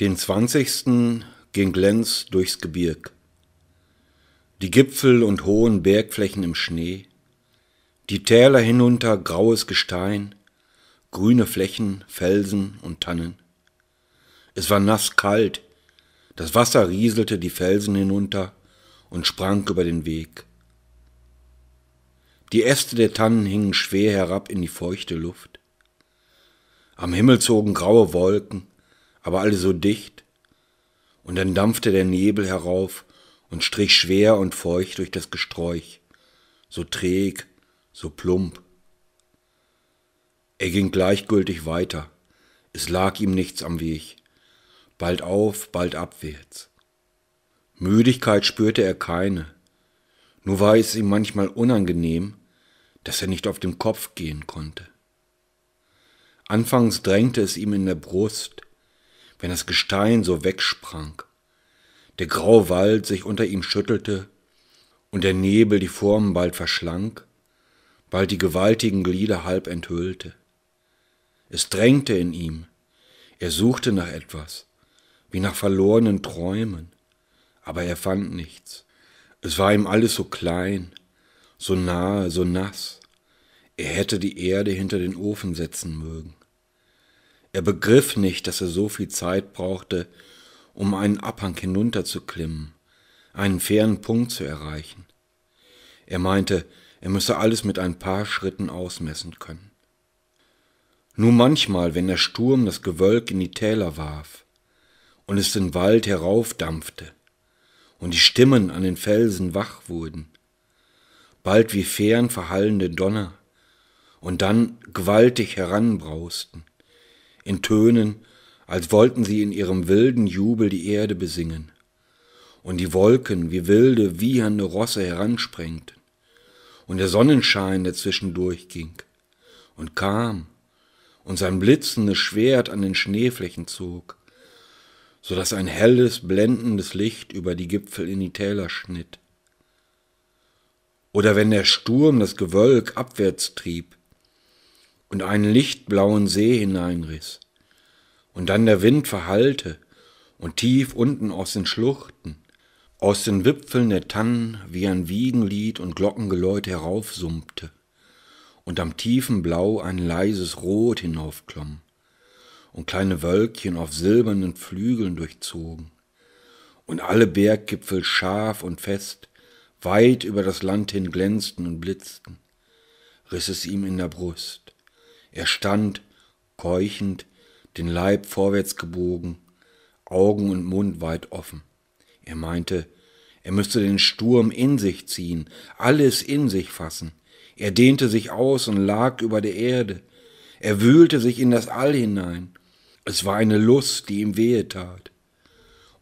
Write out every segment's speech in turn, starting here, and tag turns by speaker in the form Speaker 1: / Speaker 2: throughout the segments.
Speaker 1: Den 20. ging Lenz durchs Gebirg. Die Gipfel und hohen Bergflächen im Schnee, die Täler hinunter graues Gestein, grüne Flächen, Felsen und Tannen. Es war nass kalt, das Wasser rieselte die Felsen hinunter und sprang über den Weg. Die Äste der Tannen hingen schwer herab in die feuchte Luft. Am Himmel zogen graue Wolken, aber alle so dicht. Und dann dampfte der Nebel herauf und strich schwer und feucht durch das Gesträuch, so träg, so plump. Er ging gleichgültig weiter, es lag ihm nichts am Weg, bald auf, bald abwärts. Müdigkeit spürte er keine, nur war es ihm manchmal unangenehm, dass er nicht auf dem Kopf gehen konnte. Anfangs drängte es ihm in der Brust, wenn das Gestein so wegsprang, der graue Wald sich unter ihm schüttelte und der Nebel die Formen bald verschlank, bald die gewaltigen Glieder halb enthüllte. Es drängte in ihm, er suchte nach etwas, wie nach verlorenen Träumen, aber er fand nichts. Es war ihm alles so klein, so nahe, so nass. Er hätte die Erde hinter den Ofen setzen mögen. Er begriff nicht, dass er so viel Zeit brauchte, um einen Abhang hinunterzuklimmen, einen fernen Punkt zu erreichen. Er meinte, er müsse alles mit ein paar Schritten ausmessen können. Nur manchmal, wenn der Sturm das Gewölk in die Täler warf und es den Wald heraufdampfte und die Stimmen an den Felsen wach wurden, bald wie fern verhallende Donner und dann gewaltig heranbrausten, in Tönen, als wollten sie in ihrem wilden Jubel die Erde besingen. Und die Wolken wie wilde, wiehernde Rosse heransprengten. Und der Sonnenschein, der zwischendurch ging und kam und sein blitzendes Schwert an den Schneeflächen zog, so daß ein helles, blendendes Licht über die Gipfel in die Täler schnitt. Oder wenn der Sturm das Gewölk abwärts trieb, und einen lichtblauen See hineinriss, und dann der Wind verhallte und tief unten aus den Schluchten, aus den Wipfeln der Tannen wie ein Wiegenlied und Glockengeläut heraufsummte, und am tiefen Blau ein leises Rot hinaufklomm, und kleine Wölkchen auf silbernen Flügeln durchzogen, und alle Berggipfel scharf und fest, weit über das Land hin glänzten und blitzten, riss es ihm in der Brust. Er stand, keuchend, den Leib vorwärts gebogen, Augen und Mund weit offen. Er meinte, er müsste den Sturm in sich ziehen, alles in sich fassen. Er dehnte sich aus und lag über der Erde. Er wühlte sich in das All hinein. Es war eine Lust, die ihm wehe tat.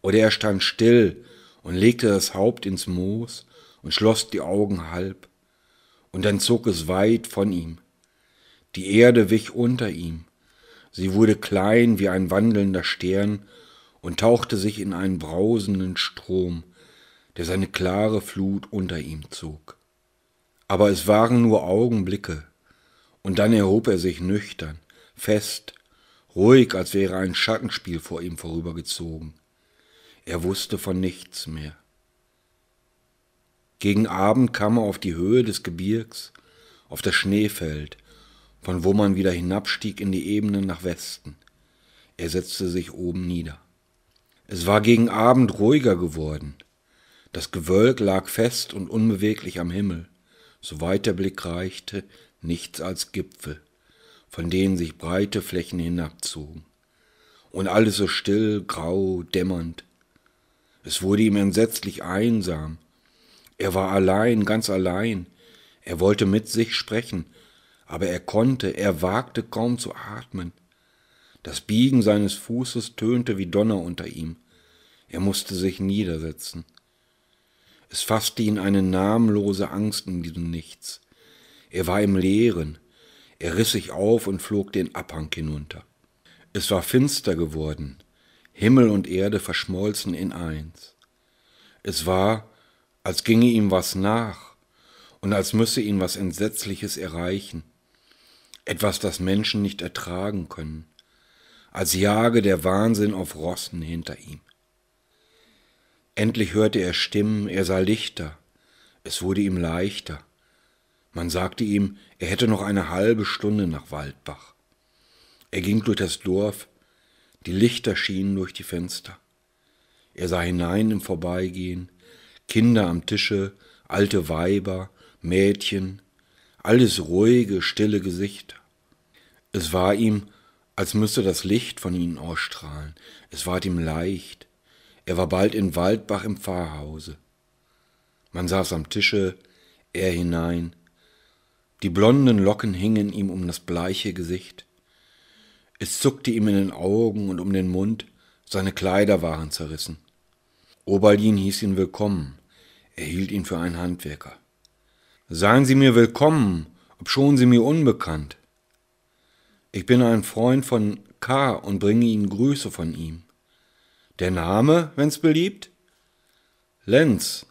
Speaker 1: Oder er stand still und legte das Haupt ins Moos und schloss die Augen halb. Und dann zog es weit von ihm. Die Erde wich unter ihm. Sie wurde klein wie ein wandelnder Stern und tauchte sich in einen brausenden Strom, der seine klare Flut unter ihm zog. Aber es waren nur Augenblicke, und dann erhob er sich nüchtern, fest, ruhig, als wäre ein Schattenspiel vor ihm vorübergezogen. Er wusste von nichts mehr. Gegen Abend kam er auf die Höhe des Gebirgs, auf das Schneefeld, von wo man wieder hinabstieg in die Ebene nach Westen. Er setzte sich oben nieder. Es war gegen Abend ruhiger geworden. Das Gewölk lag fest und unbeweglich am Himmel, soweit der Blick reichte, nichts als Gipfel, von denen sich breite Flächen hinabzogen. Und alles so still, grau, dämmernd. Es wurde ihm entsetzlich einsam. Er war allein, ganz allein. Er wollte mit sich sprechen, aber er konnte, er wagte kaum zu atmen. Das Biegen seines Fußes tönte wie Donner unter ihm. Er musste sich niedersetzen. Es fasste ihn eine namenlose Angst in diesem Nichts. Er war im Leeren. Er riss sich auf und flog den Abhang hinunter. Es war finster geworden. Himmel und Erde verschmolzen in eins. Es war, als ginge ihm was nach und als müsse ihn was Entsetzliches erreichen etwas, das Menschen nicht ertragen können, als jage der Wahnsinn auf Rossen hinter ihm. Endlich hörte er Stimmen, er sah Lichter, es wurde ihm leichter. Man sagte ihm, er hätte noch eine halbe Stunde nach Waldbach. Er ging durch das Dorf, die Lichter schienen durch die Fenster. Er sah hinein im Vorbeigehen, Kinder am Tische, alte Weiber, Mädchen, alles ruhige, stille Gesichter. Es war ihm, als müsste das Licht von ihnen ausstrahlen. Es ward ihm leicht. Er war bald in Waldbach im Pfarrhause. Man saß am Tische, er hinein. Die blonden Locken hingen ihm um das bleiche Gesicht. Es zuckte ihm in den Augen und um den Mund, seine Kleider waren zerrissen. Oberlin hieß ihn willkommen, er hielt ihn für einen Handwerker. Seien Sie mir willkommen, obschon Sie mir unbekannt. Ich bin ein Freund von K. und bringe Ihnen Grüße von ihm. Der Name, wenn's beliebt? Lenz.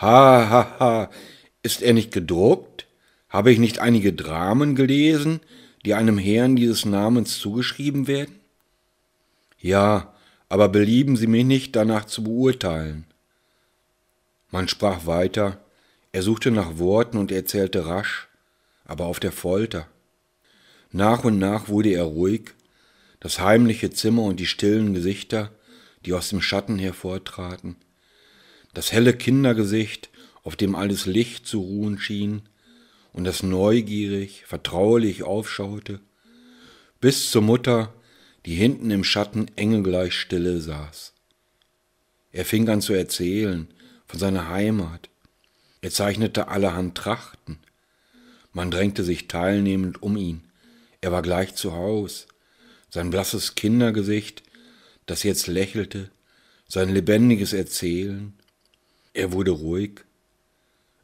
Speaker 1: Ha, ha, ha. Ist er nicht gedruckt? Habe ich nicht einige Dramen gelesen, die einem Herrn dieses Namens zugeschrieben werden? Ja, aber belieben Sie mich nicht danach zu beurteilen. Man sprach weiter, er suchte nach Worten und erzählte rasch, aber auf der Folter. Nach und nach wurde er ruhig, das heimliche Zimmer und die stillen Gesichter, die aus dem Schatten hervortraten, das helle Kindergesicht, auf dem alles Licht zu ruhen schien und das neugierig, vertraulich aufschaute, bis zur Mutter, die hinten im Schatten engelgleich stille saß. Er fing an zu erzählen von seiner Heimat, er zeichnete allerhand Trachten, man drängte sich teilnehmend um ihn, er war gleich zu Haus. Sein blasses Kindergesicht, das jetzt lächelte, sein lebendiges Erzählen. Er wurde ruhig.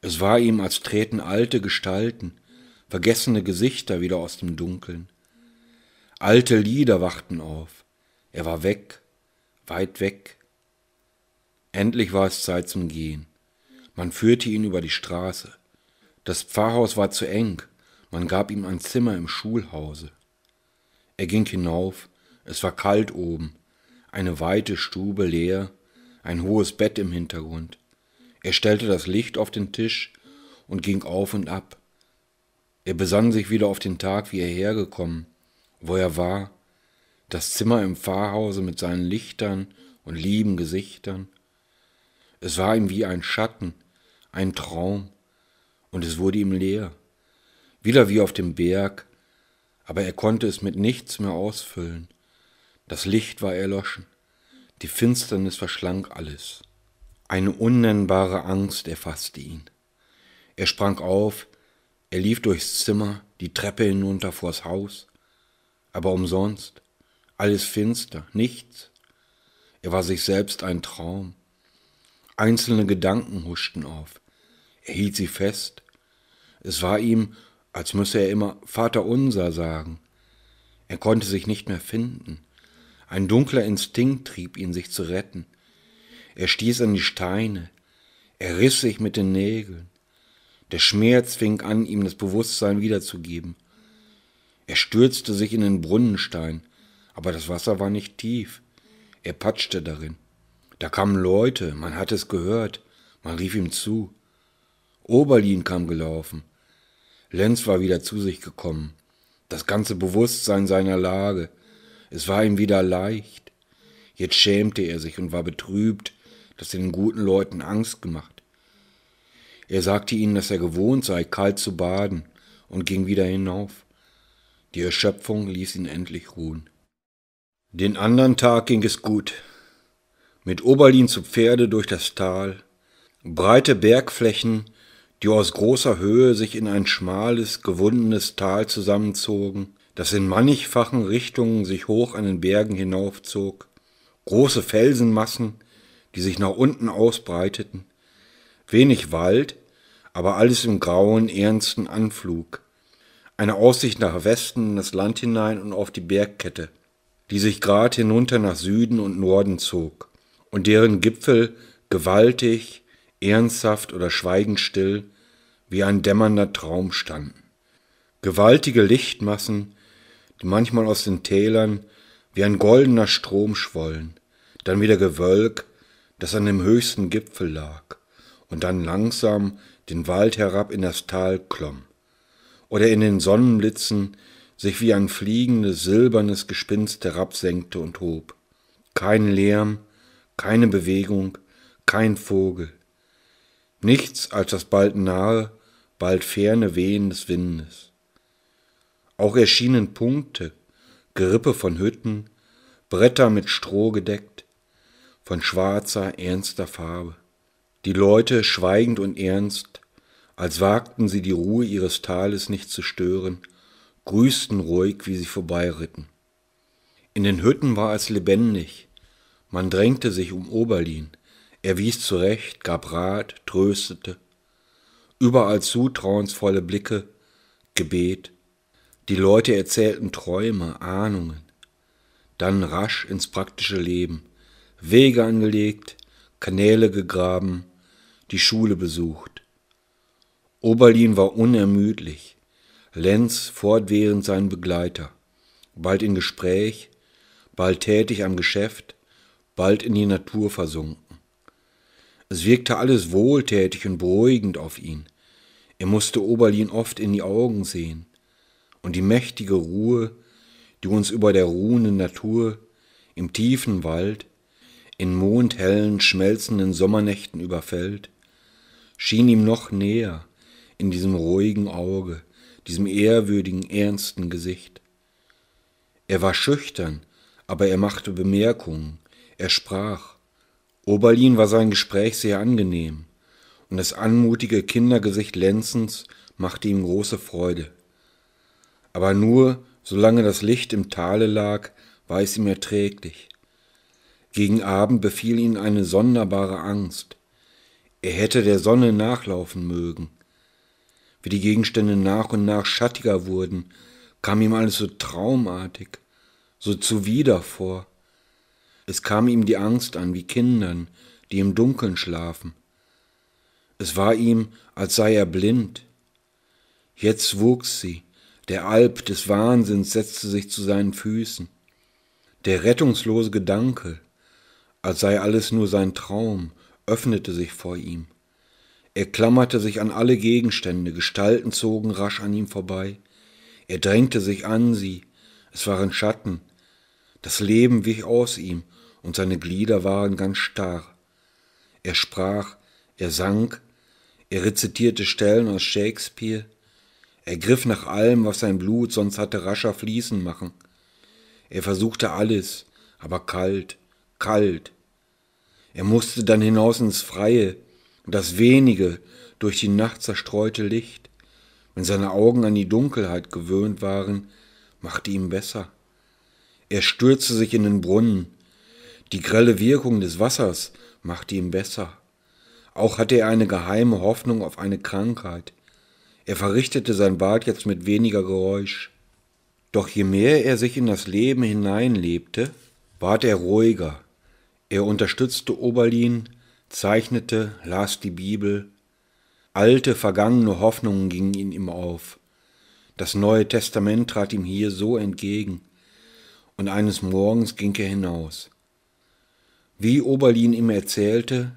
Speaker 1: Es war ihm, als treten alte Gestalten, vergessene Gesichter wieder aus dem Dunkeln. Alte Lieder wachten auf. Er war weg, weit weg. Endlich war es Zeit zum Gehen. Man führte ihn über die Straße. Das Pfarrhaus war zu eng. Man gab ihm ein Zimmer im Schulhause. Er ging hinauf, es war kalt oben, eine weite Stube leer, ein hohes Bett im Hintergrund. Er stellte das Licht auf den Tisch und ging auf und ab. Er besann sich wieder auf den Tag, wie er hergekommen, wo er war, das Zimmer im Pfarrhause mit seinen Lichtern und lieben Gesichtern. Es war ihm wie ein Schatten, ein Traum, und es wurde ihm leer wieder wie auf dem Berg, aber er konnte es mit nichts mehr ausfüllen. Das Licht war erloschen, die Finsternis verschlang alles. Eine unnennbare Angst erfasste ihn. Er sprang auf, er lief durchs Zimmer, die Treppe hinunter vors Haus, aber umsonst, alles finster, nichts. Er war sich selbst ein Traum. Einzelne Gedanken huschten auf. Er hielt sie fest. Es war ihm, als müsse er immer Vater unser sagen. Er konnte sich nicht mehr finden. Ein dunkler Instinkt trieb ihn, sich zu retten. Er stieß an die Steine, er riss sich mit den Nägeln. Der Schmerz fing an, ihm das Bewusstsein wiederzugeben. Er stürzte sich in den Brunnenstein, aber das Wasser war nicht tief. Er patschte darin. Da kamen Leute, man hatte es gehört, man rief ihm zu. Oberlin kam gelaufen. Lenz war wieder zu sich gekommen. Das ganze Bewusstsein seiner Lage. Es war ihm wieder leicht. Jetzt schämte er sich und war betrübt, dass er den guten Leuten Angst gemacht. Er sagte ihnen, dass er gewohnt sei, kalt zu baden, und ging wieder hinauf. Die Erschöpfung ließ ihn endlich ruhen. Den anderen Tag ging es gut. Mit Oberlin zu Pferde durch das Tal, breite Bergflächen die aus großer Höhe sich in ein schmales, gewundenes Tal zusammenzogen, das in mannigfachen Richtungen sich hoch an den Bergen hinaufzog, große Felsenmassen, die sich nach unten ausbreiteten, wenig Wald, aber alles im grauen, ernsten Anflug, eine Aussicht nach Westen in das Land hinein und auf die Bergkette, die sich grad hinunter nach Süden und Norden zog, und deren Gipfel gewaltig, ernsthaft oder schweigend still, wie ein dämmernder Traum standen. Gewaltige Lichtmassen, die manchmal aus den Tälern wie ein goldener Strom schwollen, dann wieder Gewölk, das an dem höchsten Gipfel lag und dann langsam den Wald herab in das Tal klomm, oder in den Sonnenblitzen sich wie ein fliegendes silbernes Gespinst herabsenkte und hob. Kein Lärm, keine Bewegung, kein Vogel, Nichts als das bald nahe, bald ferne Wehen des Windes. Auch erschienen Punkte, Gerippe von Hütten, Bretter mit Stroh gedeckt, von schwarzer, ernster Farbe. Die Leute schweigend und ernst, als wagten sie die Ruhe ihres Tales nicht zu stören, grüßten ruhig, wie sie vorbeiritten. In den Hütten war es lebendig, man drängte sich um Oberlin. Er wies zurecht, gab Rat, tröstete. Überall zutrauensvolle Blicke, Gebet. Die Leute erzählten Träume, Ahnungen. Dann rasch ins praktische Leben. Wege angelegt, Kanäle gegraben, die Schule besucht. Oberlin war unermüdlich. Lenz fortwährend sein Begleiter. Bald in Gespräch, bald tätig am Geschäft, bald in die Natur versunken. Es wirkte alles wohltätig und beruhigend auf ihn. Er musste Oberlin oft in die Augen sehen. Und die mächtige Ruhe, die uns über der ruhenden Natur, im tiefen Wald, in mondhellen, schmelzenden Sommernächten überfällt, schien ihm noch näher in diesem ruhigen Auge, diesem ehrwürdigen, ernsten Gesicht. Er war schüchtern, aber er machte Bemerkungen, er sprach, Oberlin war sein Gespräch sehr angenehm, und das anmutige Kindergesicht Lenzens machte ihm große Freude. Aber nur, solange das Licht im Tale lag, war es ihm erträglich. Gegen Abend befiel ihn eine sonderbare Angst. Er hätte der Sonne nachlaufen mögen. Wie die Gegenstände nach und nach schattiger wurden, kam ihm alles so traumartig, so zuwider vor. Es kam ihm die Angst an wie Kindern, die im Dunkeln schlafen. Es war ihm, als sei er blind. Jetzt wuchs sie, der Alp des Wahnsinns setzte sich zu seinen Füßen. Der rettungslose Gedanke, als sei alles nur sein Traum, öffnete sich vor ihm. Er klammerte sich an alle Gegenstände, Gestalten zogen rasch an ihm vorbei. Er drängte sich an sie, es waren Schatten, das Leben wich aus ihm, und seine Glieder waren ganz starr. Er sprach, er sang, er rezitierte Stellen aus Shakespeare, er griff nach allem, was sein Blut sonst hatte rascher fließen machen. Er versuchte alles, aber kalt, kalt. Er musste dann hinaus ins Freie, das wenige, durch die Nacht zerstreute Licht, wenn seine Augen an die Dunkelheit gewöhnt waren, machte ihm besser. Er stürzte sich in den Brunnen. Die grelle Wirkung des Wassers machte ihn besser. Auch hatte er eine geheime Hoffnung auf eine Krankheit. Er verrichtete sein Bad jetzt mit weniger Geräusch. Doch je mehr er sich in das Leben hineinlebte, ward er ruhiger. Er unterstützte Oberlin, zeichnete, las die Bibel. Alte, vergangene Hoffnungen gingen in ihm auf. Das Neue Testament trat ihm hier so entgegen und eines Morgens ging er hinaus. Wie Oberlin ihm erzählte,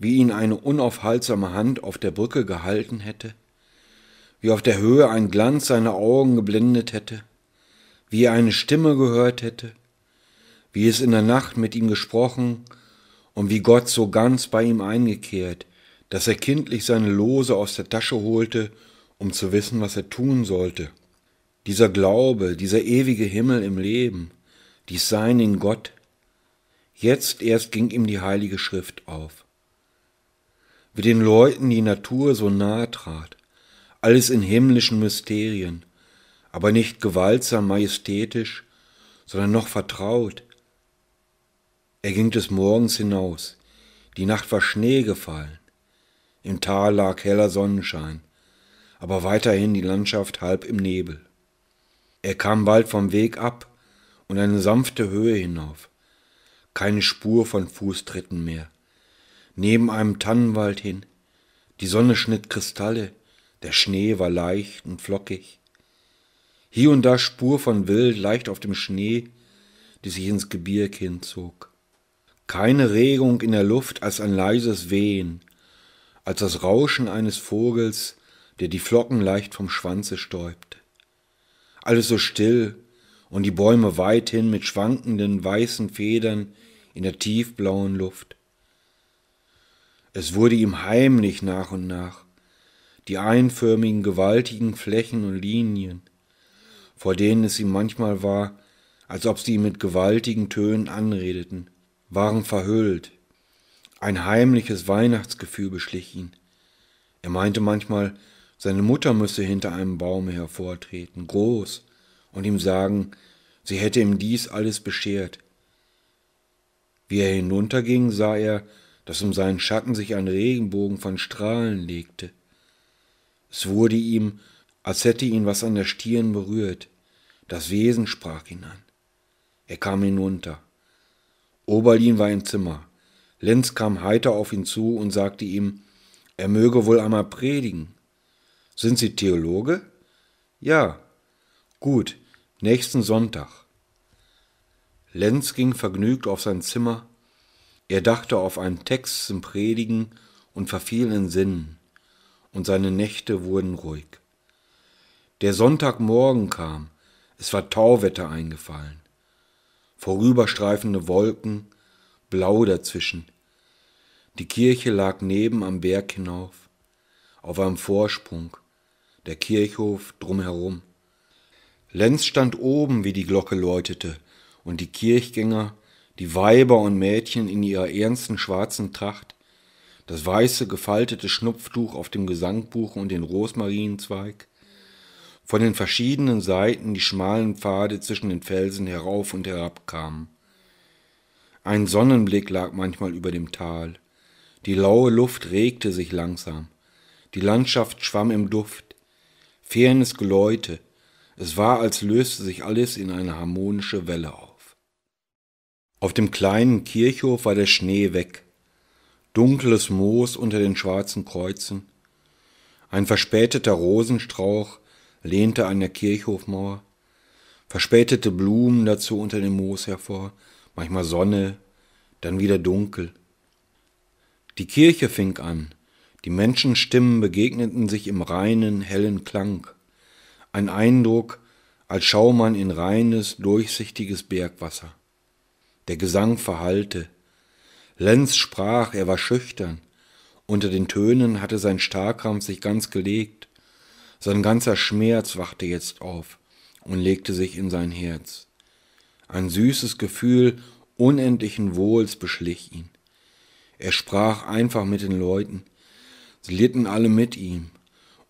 Speaker 1: wie ihn eine unaufhaltsame Hand auf der Brücke gehalten hätte, wie auf der Höhe ein Glanz seine Augen geblendet hätte, wie er eine Stimme gehört hätte, wie es in der Nacht mit ihm gesprochen und wie Gott so ganz bei ihm eingekehrt, dass er kindlich seine Lose aus der Tasche holte, um zu wissen, was er tun sollte dieser Glaube, dieser ewige Himmel im Leben, dies Sein in Gott. Jetzt erst ging ihm die heilige Schrift auf. Wie den Leuten die Natur so nahe trat, alles in himmlischen Mysterien, aber nicht gewaltsam majestätisch, sondern noch vertraut. Er ging des Morgens hinaus, die Nacht war Schnee gefallen, im Tal lag heller Sonnenschein, aber weiterhin die Landschaft halb im Nebel. Er kam bald vom Weg ab und eine sanfte Höhe hinauf. Keine Spur von Fußtritten mehr. Neben einem Tannenwald hin. Die Sonne schnitt Kristalle, der Schnee war leicht und flockig. Hier und da Spur von Wild leicht auf dem Schnee, die sich ins Gebirg hinzog. Keine Regung in der Luft als ein leises Wehen, als das Rauschen eines Vogels, der die Flocken leicht vom Schwanze stäubte alles so still und die Bäume weithin mit schwankenden weißen Federn in der tiefblauen Luft. Es wurde ihm heimlich nach und nach, die einförmigen gewaltigen Flächen und Linien, vor denen es ihm manchmal war, als ob sie ihn mit gewaltigen Tönen anredeten, waren verhüllt. Ein heimliches Weihnachtsgefühl beschlich ihn. Er meinte manchmal, seine Mutter müsse hinter einem Baum hervortreten, groß, und ihm sagen, sie hätte ihm dies alles beschert. Wie er hinunterging, sah er, dass um seinen Schatten sich ein Regenbogen von Strahlen legte. Es wurde ihm, als hätte ihn was an der Stirn berührt. Das Wesen sprach ihn an. Er kam hinunter. Oberlin war im Zimmer. Lenz kam heiter auf ihn zu und sagte ihm, er möge wohl einmal predigen. Sind Sie Theologe? Ja. Gut, nächsten Sonntag. Lenz ging vergnügt auf sein Zimmer. Er dachte auf einen Text zum Predigen und verfiel in Sinnen, und seine Nächte wurden ruhig. Der Sonntagmorgen kam, es war Tauwetter eingefallen. Vorüberstreifende Wolken, blau dazwischen. Die Kirche lag neben am Berg hinauf, auf einem Vorsprung der Kirchhof drumherum. Lenz stand oben, wie die Glocke läutete, und die Kirchgänger, die Weiber und Mädchen in ihrer ernsten schwarzen Tracht, das weiße gefaltete Schnupftuch auf dem Gesangbuch und den Rosmarienzweig, von den verschiedenen Seiten die schmalen Pfade zwischen den Felsen herauf und herab kamen. Ein Sonnenblick lag manchmal über dem Tal. Die laue Luft regte sich langsam. Die Landschaft schwamm im Duft fernes Geläute. Es war, als löste sich alles in eine harmonische Welle auf. Auf dem kleinen Kirchhof war der Schnee weg, dunkles Moos unter den schwarzen Kreuzen, ein verspäteter Rosenstrauch lehnte an der Kirchhofmauer, verspätete Blumen dazu unter dem Moos hervor, manchmal Sonne, dann wieder dunkel. Die Kirche fing an, die Menschenstimmen begegneten sich im reinen, hellen Klang. Ein Eindruck, als schaue man in reines, durchsichtiges Bergwasser. Der Gesang verhallte. Lenz sprach, er war schüchtern. Unter den Tönen hatte sein Starkrampf sich ganz gelegt. Sein ganzer Schmerz wachte jetzt auf und legte sich in sein Herz. Ein süßes Gefühl unendlichen Wohls beschlich ihn. Er sprach einfach mit den Leuten, Sie litten alle mit ihm,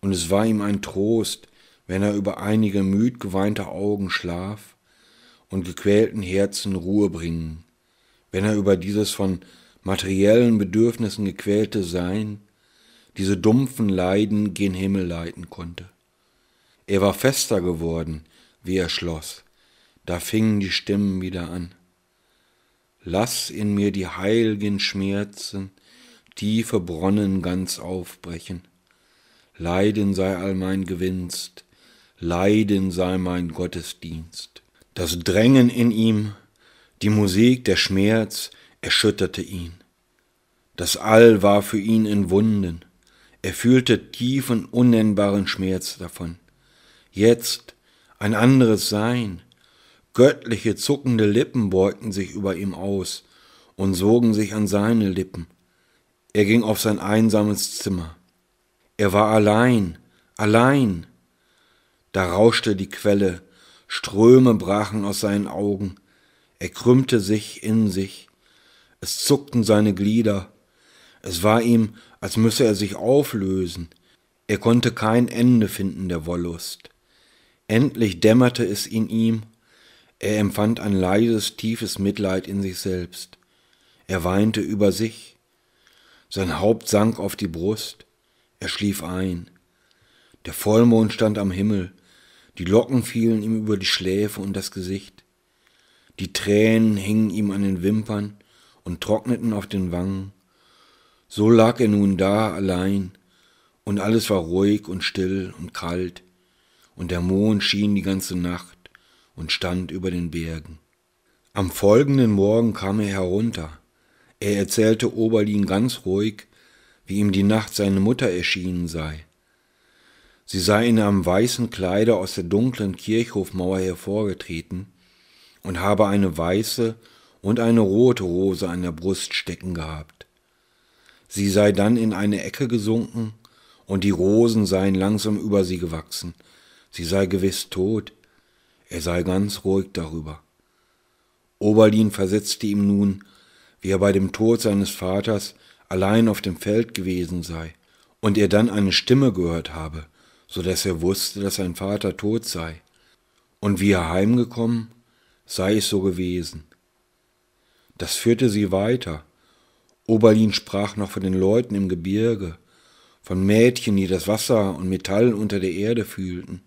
Speaker 1: und es war ihm ein Trost, wenn er über einige müd geweinte Augen Schlaf und gequälten Herzen Ruhe bringen, wenn er über dieses von materiellen Bedürfnissen gequälte Sein, diese dumpfen Leiden gen Himmel leiten konnte. Er war fester geworden, wie er schloss, da fingen die Stimmen wieder an. Lass in mir die heiligen Schmerzen tiefe Bronnen ganz aufbrechen. Leiden sei all mein Gewinst, Leiden sei mein Gottesdienst. Das Drängen in ihm, die Musik, der Schmerz erschütterte ihn. Das All war für ihn in Wunden. Er fühlte tiefen, unnennbaren Schmerz davon. Jetzt ein anderes Sein. Göttliche, zuckende Lippen beugten sich über ihm aus und sogen sich an seine Lippen. Er ging auf sein einsames Zimmer. Er war allein, allein. Da rauschte die Quelle, Ströme brachen aus seinen Augen, er krümmte sich in sich, es zuckten seine Glieder, es war ihm, als müsse er sich auflösen, er konnte kein Ende finden der Wollust. Endlich dämmerte es in ihm, er empfand ein leises, tiefes Mitleid in sich selbst, er weinte über sich, sein Haupt sank auf die Brust, er schlief ein. Der Vollmond stand am Himmel, die Locken fielen ihm über die Schläfe und das Gesicht. Die Tränen hingen ihm an den Wimpern und trockneten auf den Wangen. So lag er nun da allein, und alles war ruhig und still und kalt, und der Mond schien die ganze Nacht und stand über den Bergen. Am folgenden Morgen kam er herunter, er erzählte Oberlin ganz ruhig, wie ihm die Nacht seine Mutter erschienen sei. Sie sei in einem weißen Kleide aus der dunklen Kirchhofmauer hervorgetreten und habe eine weiße und eine rote Rose an der Brust stecken gehabt. Sie sei dann in eine Ecke gesunken und die Rosen seien langsam über sie gewachsen. Sie sei gewiss tot. Er sei ganz ruhig darüber. Oberlin versetzte ihm nun, wie er bei dem Tod seines Vaters allein auf dem Feld gewesen sei und er dann eine Stimme gehört habe, so dass er wusste, dass sein Vater tot sei. Und wie er heimgekommen, sei es so gewesen. Das führte sie weiter. Oberlin sprach noch von den Leuten im Gebirge, von Mädchen, die das Wasser und Metall unter der Erde fühlten,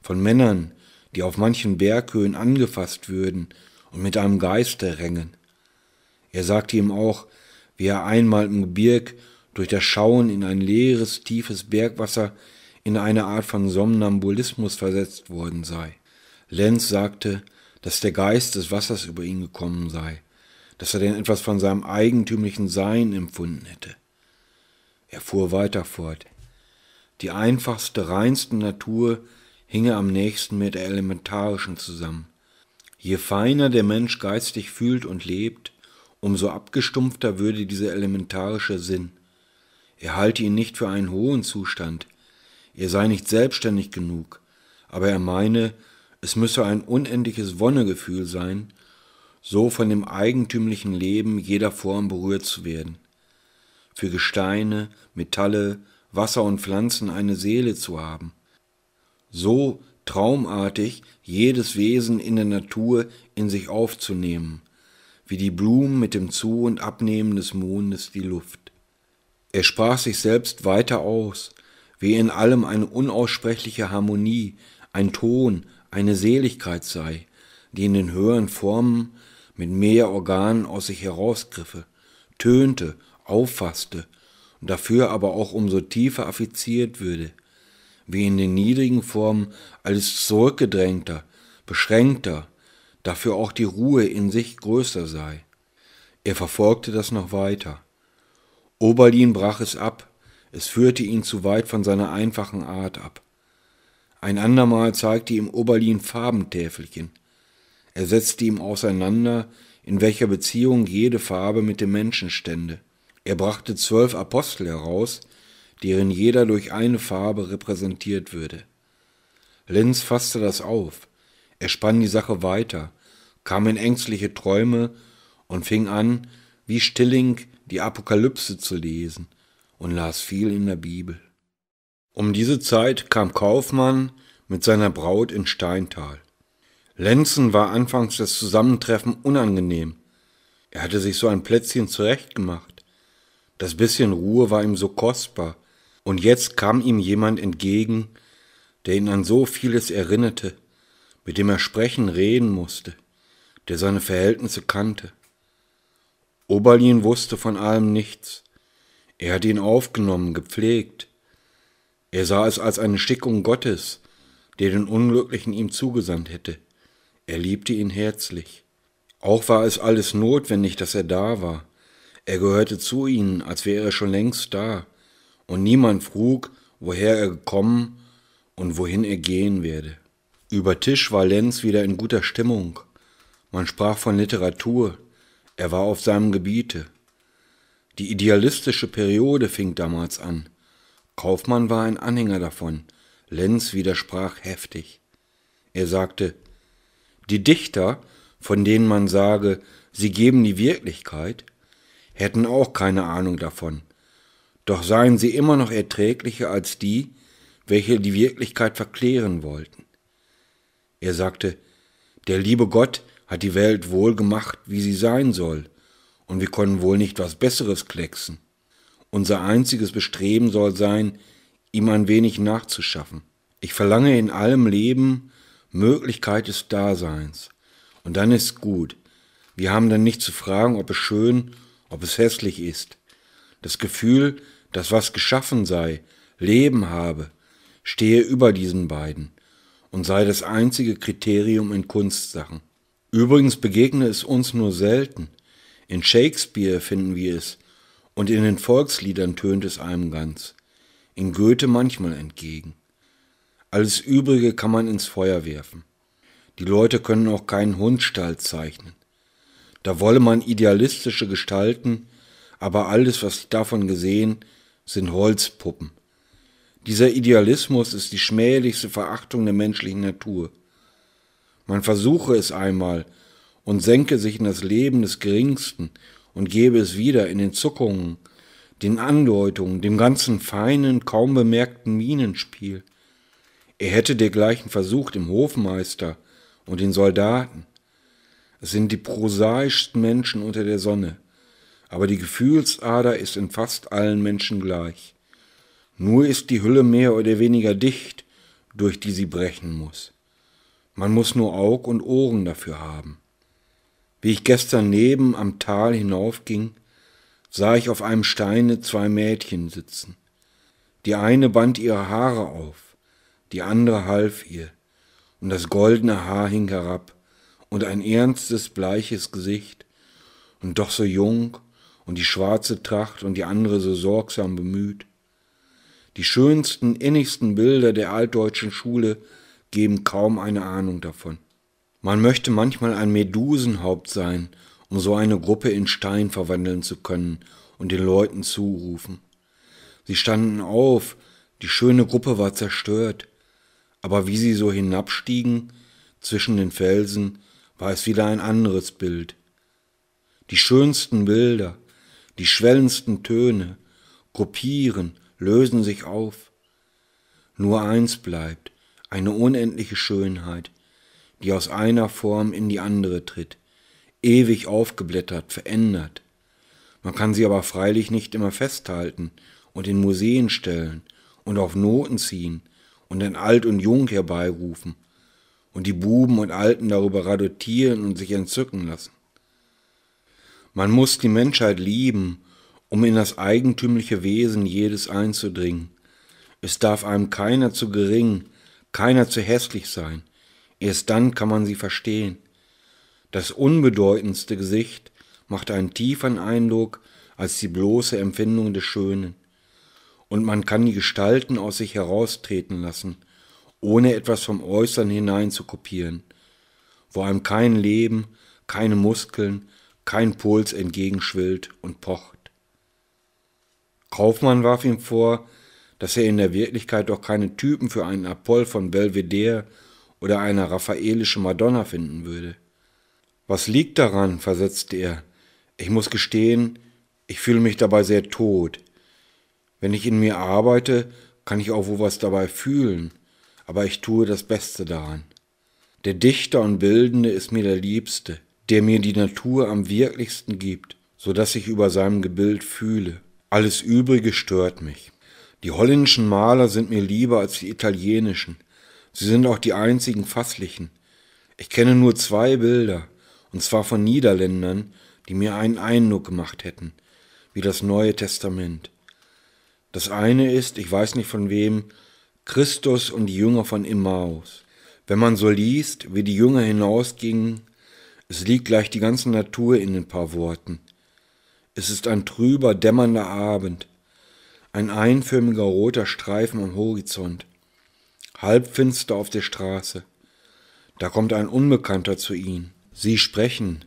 Speaker 1: von Männern, die auf manchen Berghöhen angefasst würden und mit einem Geiste rängen, er sagte ihm auch, wie er einmal im Gebirg durch das Schauen in ein leeres, tiefes Bergwasser in eine Art von Somnambulismus versetzt worden sei. Lenz sagte, dass der Geist des Wassers über ihn gekommen sei, dass er denn etwas von seinem eigentümlichen Sein empfunden hätte. Er fuhr weiter fort. Die einfachste, reinste Natur hinge am nächsten mit der elementarischen zusammen. Je feiner der Mensch geistig fühlt und lebt, umso abgestumpfter würde dieser elementarische Sinn. Er halte ihn nicht für einen hohen Zustand, er sei nicht selbstständig genug, aber er meine, es müsse ein unendliches Wonnegefühl sein, so von dem eigentümlichen Leben jeder Form berührt zu werden, für Gesteine, Metalle, Wasser und Pflanzen eine Seele zu haben, so traumartig jedes Wesen in der Natur in sich aufzunehmen wie die Blumen mit dem Zu- und Abnehmen des Mondes die Luft. Er sprach sich selbst weiter aus, wie in allem eine unaussprechliche Harmonie, ein Ton, eine Seligkeit sei, die in den höheren Formen mit mehr Organen aus sich herausgriffe, tönte, auffasste und dafür aber auch umso tiefer affiziert würde, wie in den niedrigen Formen alles zurückgedrängter, beschränkter, dafür auch die Ruhe in sich größer sei. Er verfolgte das noch weiter. Oberlin brach es ab, es führte ihn zu weit von seiner einfachen Art ab. Ein andermal zeigte ihm Oberlin Farbentäfelchen. Er setzte ihm auseinander, in welcher Beziehung jede Farbe mit dem Menschen stände. Er brachte zwölf Apostel heraus, deren jeder durch eine Farbe repräsentiert würde. Lenz fasste das auf, er spann die Sache weiter, kam in ängstliche Träume und fing an, wie Stilling die Apokalypse zu lesen und las viel in der Bibel. Um diese Zeit kam Kaufmann mit seiner Braut in Steintal. Lenzen war anfangs das Zusammentreffen unangenehm. Er hatte sich so ein Plätzchen zurechtgemacht. Das bisschen Ruhe war ihm so kostbar, und jetzt kam ihm jemand entgegen, der ihn an so vieles erinnerte mit dem er sprechen, reden musste, der seine Verhältnisse kannte. Oberlin wusste von allem nichts. Er hat ihn aufgenommen, gepflegt. Er sah es als eine Schickung Gottes, der den Unglücklichen ihm zugesandt hätte. Er liebte ihn herzlich. Auch war es alles notwendig, dass er da war. Er gehörte zu ihnen, als wäre er schon längst da, und niemand frug, woher er gekommen und wohin er gehen werde. Über Tisch war Lenz wieder in guter Stimmung. Man sprach von Literatur. Er war auf seinem Gebiete. Die idealistische Periode fing damals an. Kaufmann war ein Anhänger davon. Lenz widersprach heftig. Er sagte, die Dichter, von denen man sage, sie geben die Wirklichkeit, hätten auch keine Ahnung davon. Doch seien sie immer noch erträglicher als die, welche die Wirklichkeit verklären wollten. Er sagte, der liebe Gott hat die Welt wohl gemacht, wie sie sein soll, und wir können wohl nicht was Besseres klecksen. Unser einziges Bestreben soll sein, ihm ein wenig nachzuschaffen. Ich verlange in allem Leben Möglichkeit des Daseins. Und dann ist gut. Wir haben dann nicht zu fragen, ob es schön, ob es hässlich ist. Das Gefühl, dass was geschaffen sei, Leben habe, stehe über diesen beiden und sei das einzige Kriterium in Kunstsachen. Übrigens begegne es uns nur selten. In Shakespeare finden wir es und in den Volksliedern tönt es einem ganz, in Goethe manchmal entgegen. Alles Übrige kann man ins Feuer werfen. Die Leute können auch keinen Hundstall zeichnen. Da wolle man idealistische Gestalten, aber alles, was ich davon gesehen, sind Holzpuppen. Dieser Idealismus ist die schmählichste Verachtung der menschlichen Natur. Man versuche es einmal und senke sich in das Leben des Geringsten und gebe es wieder in den Zuckungen, den Andeutungen, dem ganzen feinen, kaum bemerkten Minenspiel. Er hätte dergleichen versucht im Hofmeister und den Soldaten. Es sind die prosaischsten Menschen unter der Sonne, aber die Gefühlsader ist in fast allen Menschen gleich. Nur ist die Hülle mehr oder weniger dicht, durch die sie brechen muss. Man muss nur Aug und Ohren dafür haben. Wie ich gestern neben am Tal hinaufging, sah ich auf einem Steine zwei Mädchen sitzen. Die eine band ihre Haare auf, die andere half ihr, und das goldene Haar hing herab, und ein ernstes, bleiches Gesicht, und doch so jung, und die schwarze Tracht und die andere so sorgsam bemüht, die schönsten, innigsten Bilder der altdeutschen Schule geben kaum eine Ahnung davon. Man möchte manchmal ein Medusenhaupt sein, um so eine Gruppe in Stein verwandeln zu können und den Leuten zurufen. Sie standen auf, die schöne Gruppe war zerstört, aber wie sie so hinabstiegen, zwischen den Felsen, war es wieder ein anderes Bild. Die schönsten Bilder, die schwellendsten Töne, gruppieren, lösen sich auf. Nur eins bleibt, eine unendliche Schönheit, die aus einer Form in die andere tritt, ewig aufgeblättert, verändert. Man kann sie aber freilich nicht immer festhalten und in Museen stellen und auf Noten ziehen und in Alt und Jung herbeirufen und die Buben und Alten darüber radotieren und sich entzücken lassen. Man muss die Menschheit lieben um in das eigentümliche Wesen jedes einzudringen. Es darf einem keiner zu gering, keiner zu hässlich sein. Erst dann kann man sie verstehen. Das unbedeutendste Gesicht macht einen tieferen Eindruck als die bloße Empfindung des Schönen. Und man kann die Gestalten aus sich heraustreten lassen, ohne etwas vom Äußern hinein zu kopieren, wo einem kein Leben, keine Muskeln, kein Puls entgegenschwillt und pocht. Kaufmann warf ihm vor, dass er in der Wirklichkeit doch keine Typen für einen Apoll von Belvedere oder eine raffaelische Madonna finden würde. Was liegt daran? versetzte er. Ich muss gestehen, ich fühle mich dabei sehr tot. Wenn ich in mir arbeite, kann ich auch wohl was dabei fühlen, aber ich tue das Beste daran. Der Dichter und Bildende ist mir der Liebste, der mir die Natur am wirklichsten gibt, so dass ich über seinem Gebild fühle. Alles Übrige stört mich. Die holländischen Maler sind mir lieber als die italienischen. Sie sind auch die einzigen fasslichen. Ich kenne nur zwei Bilder, und zwar von Niederländern, die mir einen Eindruck gemacht hätten, wie das Neue Testament. Das eine ist, ich weiß nicht von wem, Christus und die Jünger von Emmaus. Wenn man so liest, wie die Jünger hinausgingen, es liegt gleich die ganze Natur in ein paar Worten. Es ist ein trüber, dämmernder Abend, ein einförmiger roter Streifen am Horizont, halbfinster auf der Straße. Da kommt ein Unbekannter zu ihnen. Sie sprechen,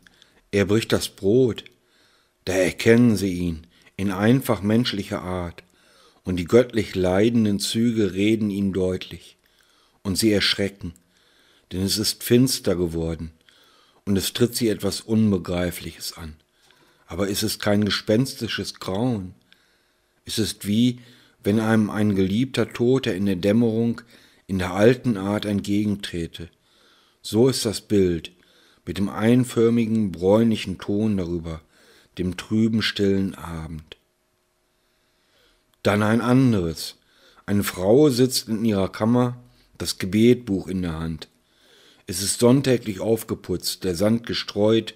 Speaker 1: er bricht das Brot. Da erkennen sie ihn in einfach menschlicher Art, und die göttlich leidenden Züge reden ihm deutlich, und sie erschrecken, denn es ist finster geworden, und es tritt sie etwas Unbegreifliches an aber ist es kein gespenstisches Grauen. Ist Es wie, wenn einem ein geliebter Tote in der Dämmerung in der alten Art entgegentrete. So ist das Bild, mit dem einförmigen bräunlichen Ton darüber, dem trüben stillen Abend. Dann ein anderes. Eine Frau sitzt in ihrer Kammer, das Gebetbuch in der Hand. Es ist sonntäglich aufgeputzt, der Sand gestreut,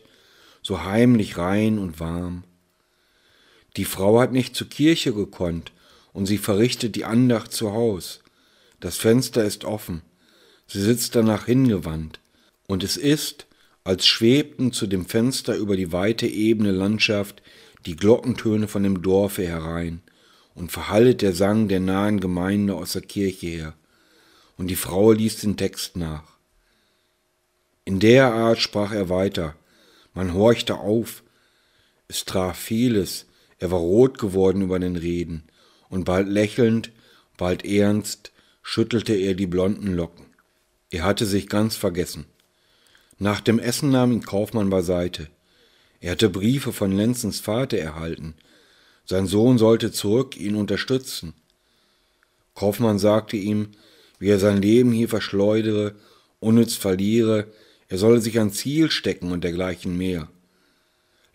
Speaker 1: so heimlich rein und warm. Die Frau hat nicht zur Kirche gekonnt, und sie verrichtet die Andacht zu Haus. Das Fenster ist offen, sie sitzt danach hingewandt, und es ist, als schwebten zu dem Fenster über die weite ebene Landschaft die Glockentöne von dem Dorfe herein, und verhallet der Sang der nahen Gemeinde aus der Kirche her, und die Frau liest den Text nach. In der Art sprach er weiter, man horchte auf. Es traf vieles. Er war rot geworden über den Reden, und bald lächelnd, bald ernst, schüttelte er die blonden Locken. Er hatte sich ganz vergessen. Nach dem Essen nahm ihn Kaufmann beiseite. Er hatte Briefe von Lenzens Vater erhalten. Sein Sohn sollte zurück ihn unterstützen. Kaufmann sagte ihm, wie er sein Leben hier verschleudere, unnütz verliere, er solle sich ein Ziel stecken und dergleichen mehr.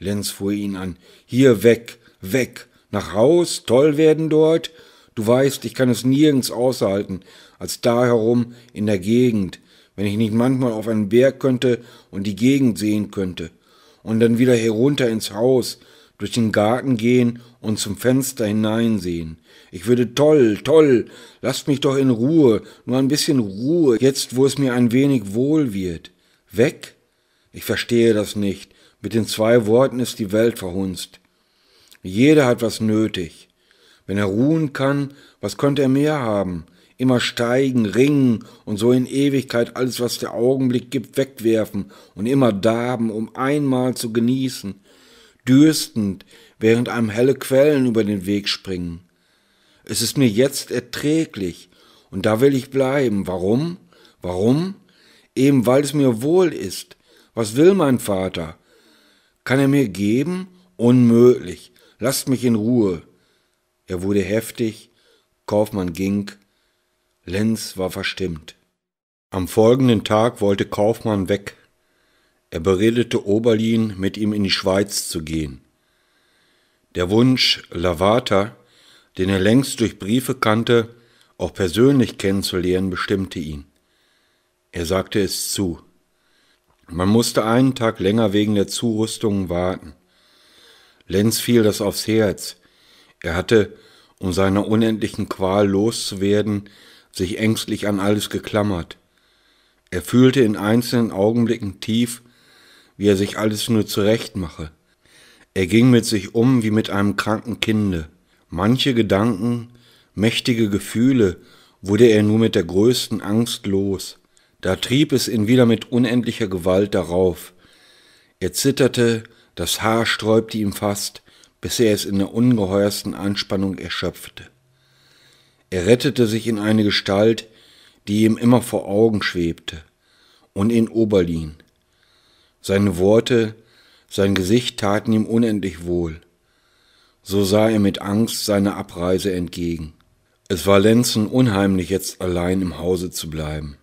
Speaker 1: Lenz fuhr ihn an. Hier weg, weg, nach Haus, toll werden dort. Du weißt, ich kann es nirgends aushalten, als da herum in der Gegend, wenn ich nicht manchmal auf einen Berg könnte und die Gegend sehen könnte. Und dann wieder herunter ins Haus, durch den Garten gehen und zum Fenster hineinsehen. Ich würde toll, toll, lasst mich doch in Ruhe, nur ein bisschen Ruhe, jetzt wo es mir ein wenig wohl wird. Weg? Ich verstehe das nicht. Mit den zwei Worten ist die Welt verhunzt. Jeder hat was nötig. Wenn er ruhen kann, was könnte er mehr haben? Immer steigen, ringen und so in Ewigkeit alles, was der Augenblick gibt, wegwerfen und immer darben, um einmal zu genießen. Dürstend, während einem helle Quellen über den Weg springen. Es ist mir jetzt erträglich und da will ich bleiben. Warum? Warum? eben weil es mir wohl ist. Was will mein Vater? Kann er mir geben? Unmöglich. Lasst mich in Ruhe. Er wurde heftig, Kaufmann ging, Lenz war verstimmt. Am folgenden Tag wollte Kaufmann weg. Er beredete Oberlin, mit ihm in die Schweiz zu gehen. Der Wunsch, Lavater, den er längst durch Briefe kannte, auch persönlich kennenzulernen, bestimmte ihn. Er sagte es zu. Man musste einen Tag länger wegen der Zurüstungen warten. Lenz fiel das aufs Herz. Er hatte, um seiner unendlichen Qual loszuwerden, sich ängstlich an alles geklammert. Er fühlte in einzelnen Augenblicken tief, wie er sich alles nur zurechtmache. Er ging mit sich um wie mit einem kranken Kinde. Manche Gedanken, mächtige Gefühle wurde er nur mit der größten Angst los. Da trieb es ihn wieder mit unendlicher Gewalt darauf. Er zitterte, das Haar sträubte ihm fast, bis er es in der ungeheuersten Anspannung erschöpfte. Er rettete sich in eine Gestalt, die ihm immer vor Augen schwebte, und in Oberlin. Seine Worte, sein Gesicht taten ihm unendlich wohl. So sah er mit Angst seiner Abreise entgegen. Es war Lenzen unheimlich, jetzt allein im Hause zu bleiben.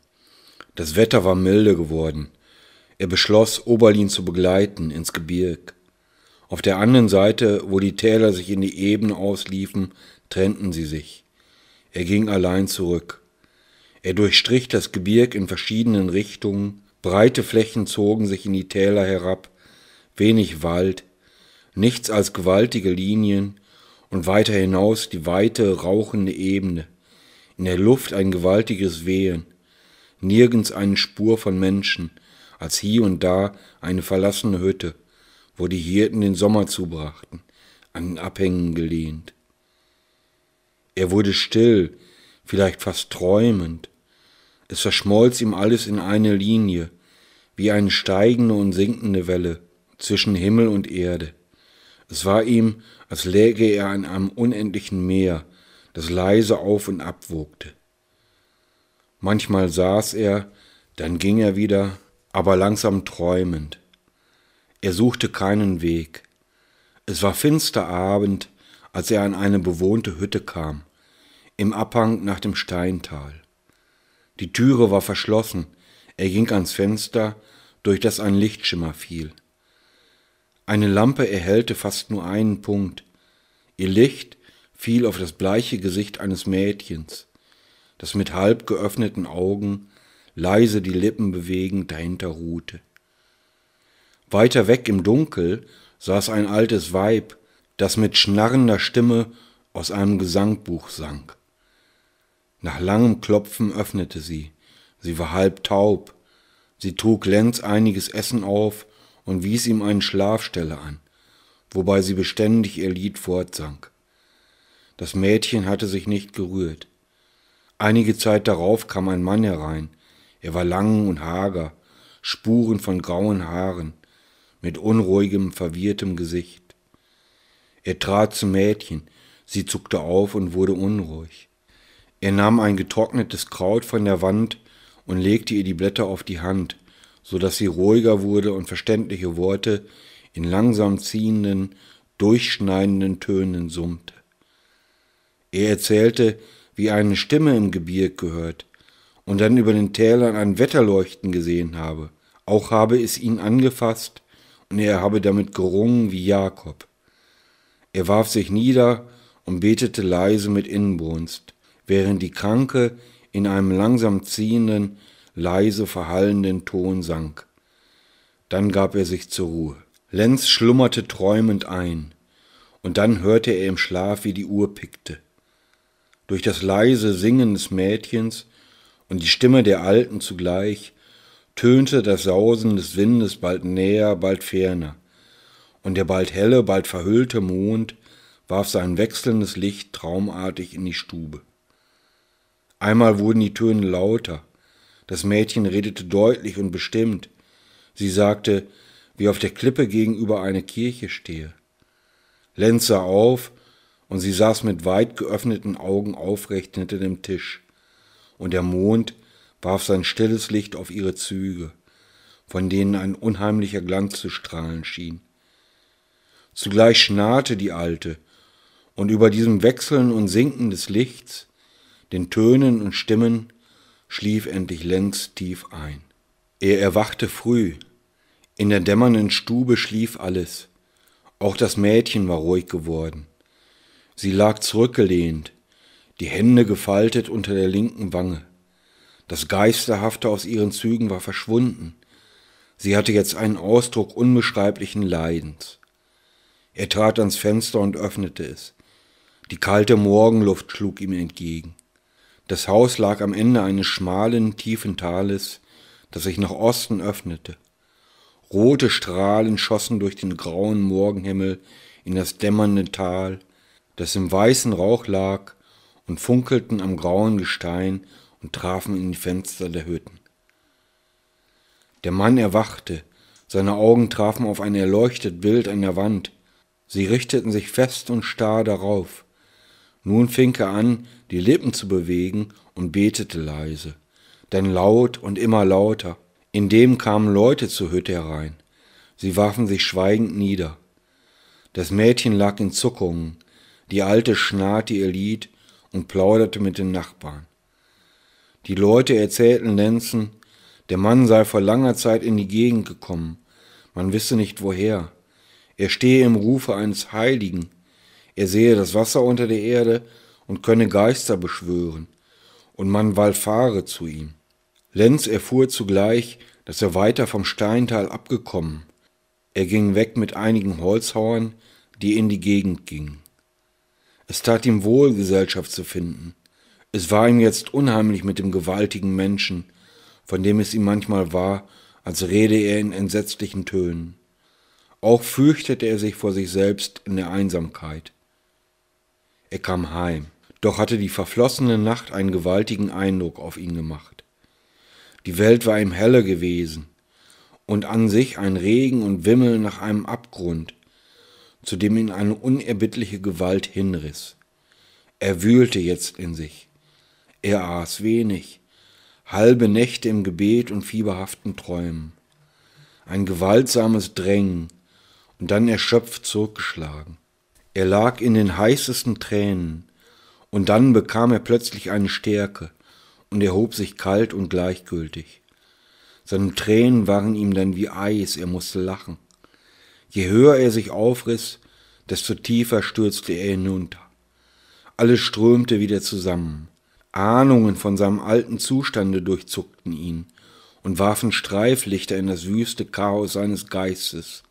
Speaker 1: Das Wetter war milde geworden. Er beschloss, Oberlin zu begleiten ins Gebirg. Auf der anderen Seite, wo die Täler sich in die Ebene ausliefen, trennten sie sich. Er ging allein zurück. Er durchstrich das Gebirg in verschiedenen Richtungen, breite Flächen zogen sich in die Täler herab, wenig Wald, nichts als gewaltige Linien und weiter hinaus die weite, rauchende Ebene, in der Luft ein gewaltiges Wehen, nirgends eine Spur von Menschen, als hie und da eine verlassene Hütte, wo die Hirten den Sommer zubrachten, an den Abhängen gelehnt. Er wurde still, vielleicht fast träumend. Es verschmolz ihm alles in eine Linie, wie eine steigende und sinkende Welle zwischen Himmel und Erde. Es war ihm, als läge er an einem unendlichen Meer, das leise auf und ab wogte. Manchmal saß er, dann ging er wieder, aber langsam träumend. Er suchte keinen Weg. Es war finster Abend, als er an eine bewohnte Hütte kam, im Abhang nach dem Steintal. Die Türe war verschlossen, er ging ans Fenster, durch das ein Lichtschimmer fiel. Eine Lampe erhellte fast nur einen Punkt. Ihr Licht fiel auf das bleiche Gesicht eines Mädchens das mit halb geöffneten Augen, leise die Lippen bewegend dahinter ruhte. Weiter weg im Dunkel saß ein altes Weib, das mit schnarrender Stimme aus einem Gesangbuch sang. Nach langem Klopfen öffnete sie, sie war halb taub, sie trug Lenz einiges Essen auf und wies ihm eine Schlafstelle an, wobei sie beständig ihr Lied fortsang. Das Mädchen hatte sich nicht gerührt. Einige Zeit darauf kam ein Mann herein. Er war lang und hager, Spuren von grauen Haaren, mit unruhigem, verwirrtem Gesicht. Er trat zum Mädchen, sie zuckte auf und wurde unruhig. Er nahm ein getrocknetes Kraut von der Wand und legte ihr die Blätter auf die Hand, so dass sie ruhiger wurde und verständliche Worte in langsam ziehenden, durchschneidenden Tönen summte. Er erzählte, wie eine Stimme im Gebirg gehört und dann über den Tälern ein Wetterleuchten gesehen habe. Auch habe es ihn angefasst und er habe damit gerungen wie Jakob. Er warf sich nieder und betete leise mit Inbrunst, während die Kranke in einem langsam ziehenden, leise verhallenden Ton sank. Dann gab er sich zur Ruhe. Lenz schlummerte träumend ein, und dann hörte er im Schlaf, wie die Uhr pickte durch das leise Singen des Mädchens und die Stimme der Alten zugleich tönte das Sausen des Windes bald näher, bald ferner, und der bald helle, bald verhüllte Mond warf sein wechselndes Licht traumartig in die Stube. Einmal wurden die Töne lauter, das Mädchen redete deutlich und bestimmt, sie sagte, wie auf der Klippe gegenüber eine Kirche stehe. Lenz sah auf und sie saß mit weit geöffneten Augen aufrecht hinter dem Tisch, und der Mond warf sein stilles Licht auf ihre Züge, von denen ein unheimlicher Glanz zu strahlen schien. Zugleich schnarrte die Alte, und über diesem Wechseln und Sinken des Lichts, den Tönen und Stimmen, schlief endlich Lenz tief ein. Er erwachte früh. In der dämmernden Stube schlief alles. Auch das Mädchen war ruhig geworden. Sie lag zurückgelehnt, die Hände gefaltet unter der linken Wange. Das Geisterhafte aus ihren Zügen war verschwunden. Sie hatte jetzt einen Ausdruck unbeschreiblichen Leidens. Er trat ans Fenster und öffnete es. Die kalte Morgenluft schlug ihm entgegen. Das Haus lag am Ende eines schmalen, tiefen Tales, das sich nach Osten öffnete. Rote Strahlen schossen durch den grauen Morgenhimmel in das dämmernde Tal das im weißen Rauch lag und funkelten am grauen Gestein und trafen in die Fenster der Hütten. Der Mann erwachte, seine Augen trafen auf ein erleuchtet Bild an der Wand, sie richteten sich fest und starr darauf. Nun fing er an, die Lippen zu bewegen und betete leise, dann laut und immer lauter. Indem kamen Leute zur Hütte herein. Sie warfen sich schweigend nieder. Das Mädchen lag in Zuckungen, die Alte schnarrte ihr Lied und plauderte mit den Nachbarn. Die Leute erzählten Lenzen, der Mann sei vor langer Zeit in die Gegend gekommen, man wisse nicht woher. Er stehe im Rufe eines Heiligen, er sehe das Wasser unter der Erde und könne Geister beschwören, und man wallfahre zu ihm. Lenz erfuhr zugleich, dass er weiter vom Steintal abgekommen. Er ging weg mit einigen Holzhauern, die in die Gegend gingen. Es tat ihm wohl, Gesellschaft zu finden. Es war ihm jetzt unheimlich mit dem gewaltigen Menschen, von dem es ihm manchmal war, als rede er in entsetzlichen Tönen. Auch fürchtete er sich vor sich selbst in der Einsamkeit. Er kam heim, doch hatte die verflossene Nacht einen gewaltigen Eindruck auf ihn gemacht. Die Welt war ihm heller gewesen und an sich ein Regen und Wimmel nach einem Abgrund, zu dem ihn eine unerbittliche Gewalt hinriss. Er wühlte jetzt in sich. Er aß wenig, halbe Nächte im Gebet und fieberhaften Träumen. Ein gewaltsames Drängen und dann erschöpft zurückgeschlagen. Er lag in den heißesten Tränen und dann bekam er plötzlich eine Stärke und erhob sich kalt und gleichgültig. Seine Tränen waren ihm dann wie Eis, er musste lachen. Je höher er sich aufriss, desto tiefer stürzte er hinunter. Alles strömte wieder zusammen. Ahnungen von seinem alten Zustande durchzuckten ihn und warfen Streiflichter in das wüste Chaos seines Geistes.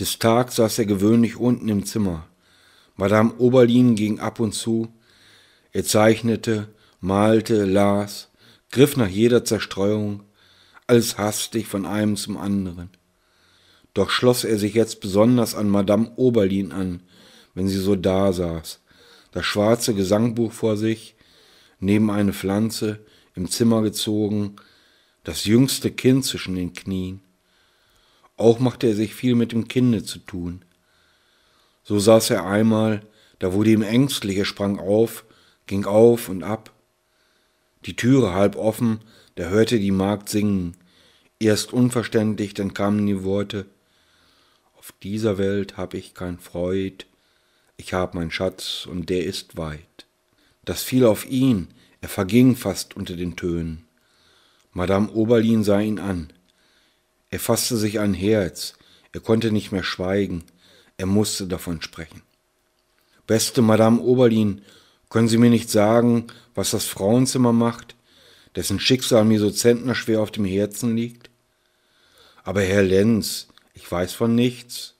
Speaker 1: Des Tags saß er gewöhnlich unten im Zimmer. Madame Oberlin ging ab und zu. Er zeichnete, malte, las, griff nach jeder Zerstreuung, alles hastig von einem zum anderen. Doch schloss er sich jetzt besonders an Madame Oberlin an, wenn sie so dasaß, das schwarze Gesangbuch vor sich, neben eine Pflanze, im Zimmer gezogen, das jüngste Kind zwischen den Knien. Auch machte er sich viel mit dem Kinde zu tun. So saß er einmal, da wurde ihm ängstlich, er sprang auf, ging auf und ab. Die Türe halb offen, da hörte die Magd singen. Erst unverständlich, dann kamen die Worte dieser Welt hab ich kein Freud, ich hab mein Schatz und der ist weit. Das fiel auf ihn, er verging fast unter den Tönen. Madame Oberlin sah ihn an. Er fasste sich ein Herz, er konnte nicht mehr schweigen, er musste davon sprechen. Beste Madame Oberlin, können Sie mir nicht sagen, was das Frauenzimmer macht, dessen Schicksal mir so zentnerschwer auf dem Herzen liegt? Aber Herr Lenz, weiß von nichts.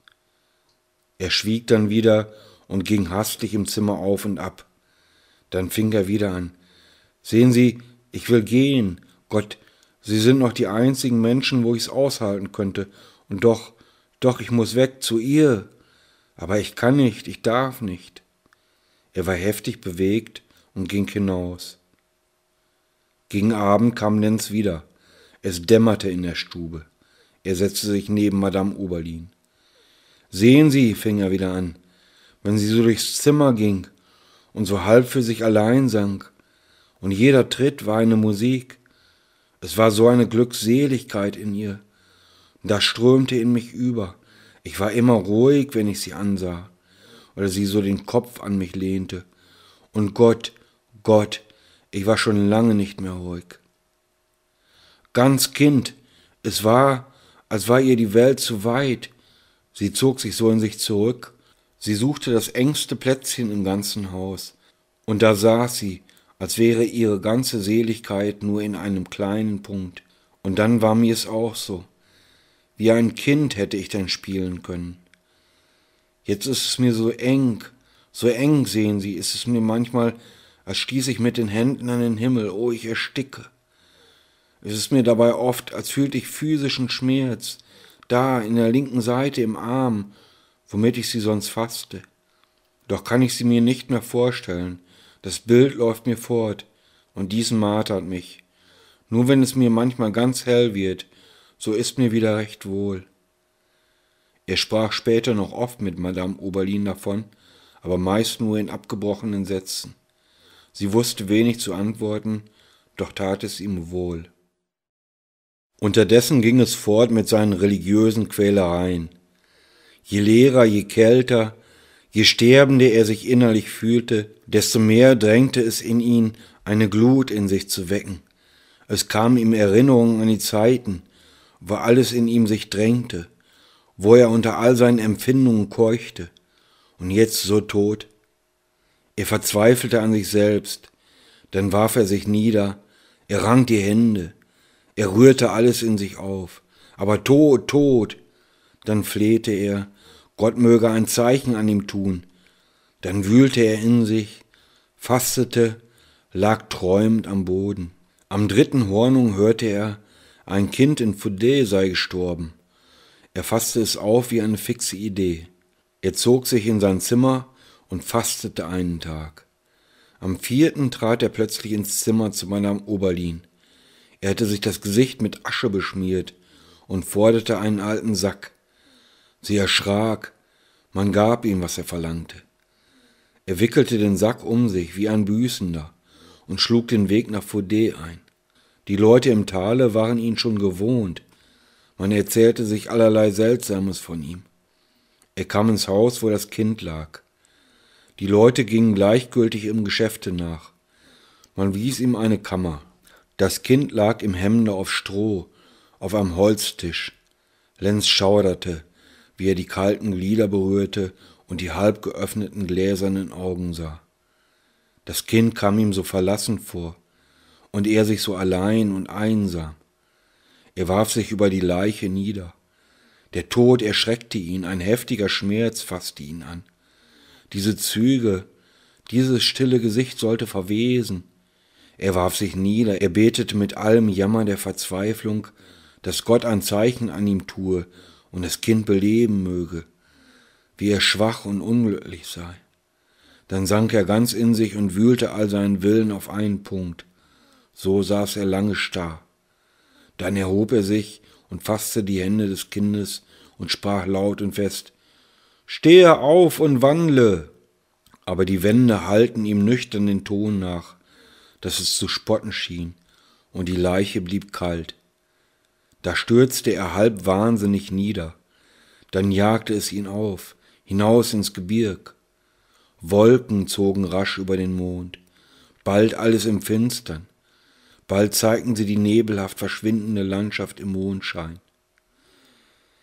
Speaker 1: Er schwieg dann wieder und ging hastig im Zimmer auf und ab. Dann fing er wieder an. Sehen Sie, ich will gehen. Gott, Sie sind noch die einzigen Menschen, wo ich's aushalten könnte. Und doch, doch, ich muss weg zu ihr. Aber ich kann nicht, ich darf nicht. Er war heftig bewegt und ging hinaus. Gegen Abend kam Lenz wieder. Es dämmerte in der Stube. Er setzte sich neben Madame Oberlin. Sehen Sie, fing er wieder an, wenn sie so durchs Zimmer ging und so halb für sich allein sang, und jeder Tritt war eine Musik. Es war so eine Glückseligkeit in ihr. Das strömte in mich über. Ich war immer ruhig, wenn ich sie ansah, oder sie so den Kopf an mich lehnte. Und Gott, Gott, ich war schon lange nicht mehr ruhig. Ganz Kind, es war, als war ihr die Welt zu weit. Sie zog sich so in sich zurück. Sie suchte das engste Plätzchen im ganzen Haus. Und da saß sie, als wäre ihre ganze Seligkeit nur in einem kleinen Punkt. Und dann war mir es auch so. Wie ein Kind hätte ich denn spielen können. Jetzt ist es mir so eng, so eng sehen Sie, ist es mir manchmal, als stieß ich mit den Händen an den Himmel, oh, ich ersticke. Es ist mir dabei oft, als fühlte ich physischen Schmerz, da in der linken Seite im Arm, womit ich sie sonst fasste. Doch kann ich sie mir nicht mehr vorstellen. Das Bild läuft mir fort, und diesen martert mich. Nur wenn es mir manchmal ganz hell wird, so ist mir wieder recht wohl. Er sprach später noch oft mit Madame Oberlin davon, aber meist nur in abgebrochenen Sätzen. Sie wusste wenig zu antworten, doch tat es ihm wohl. Unterdessen ging es fort mit seinen religiösen Quälereien. Je leerer, je kälter, je sterbender er sich innerlich fühlte, desto mehr drängte es in ihn, eine Glut in sich zu wecken. Es kamen ihm Erinnerungen an die Zeiten, wo alles in ihm sich drängte, wo er unter all seinen Empfindungen keuchte, und jetzt so tot. Er verzweifelte an sich selbst, dann warf er sich nieder, er rang die Hände, er rührte alles in sich auf. Aber tot, tot! Dann flehte er, Gott möge ein Zeichen an ihm tun. Dann wühlte er in sich, fastete, lag träumend am Boden. Am dritten Hornung hörte er, ein Kind in Foudet sei gestorben. Er fasste es auf wie eine fixe Idee. Er zog sich in sein Zimmer und fastete einen Tag. Am vierten trat er plötzlich ins Zimmer zu Madame Oberlin. Er hatte sich das Gesicht mit Asche beschmiert und forderte einen alten Sack. Sie erschrak, man gab ihm, was er verlangte. Er wickelte den Sack um sich wie ein Büßender und schlug den Weg nach Faudet ein. Die Leute im Tale waren ihn schon gewohnt. Man erzählte sich allerlei Seltsames von ihm. Er kam ins Haus, wo das Kind lag. Die Leute gingen gleichgültig im Geschäfte nach. Man wies ihm eine Kammer. Das Kind lag im Hemde auf Stroh, auf einem Holztisch. Lenz schauderte, wie er die kalten Glieder berührte und die halb geöffneten gläsernen Augen sah. Das Kind kam ihm so verlassen vor und er sich so allein und einsam. Er warf sich über die Leiche nieder. Der Tod erschreckte ihn, ein heftiger Schmerz fasste ihn an. Diese Züge, dieses stille Gesicht sollte verwesen, er warf sich nieder, er betete mit allem Jammer der Verzweiflung, dass Gott ein Zeichen an ihm tue und das Kind beleben möge, wie er schwach und unglücklich sei. Dann sank er ganz in sich und wühlte all seinen Willen auf einen Punkt. So saß er lange starr. Dann erhob er sich und fasste die Hände des Kindes und sprach laut und fest, Stehe auf und wandle! Aber die Wände hallten ihm nüchtern den Ton nach dass es zu spotten schien, und die Leiche blieb kalt. Da stürzte er halb wahnsinnig nieder, dann jagte es ihn auf, hinaus ins Gebirg. Wolken zogen rasch über den Mond, bald alles im Finstern, bald zeigten sie die nebelhaft verschwindende Landschaft im Mondschein.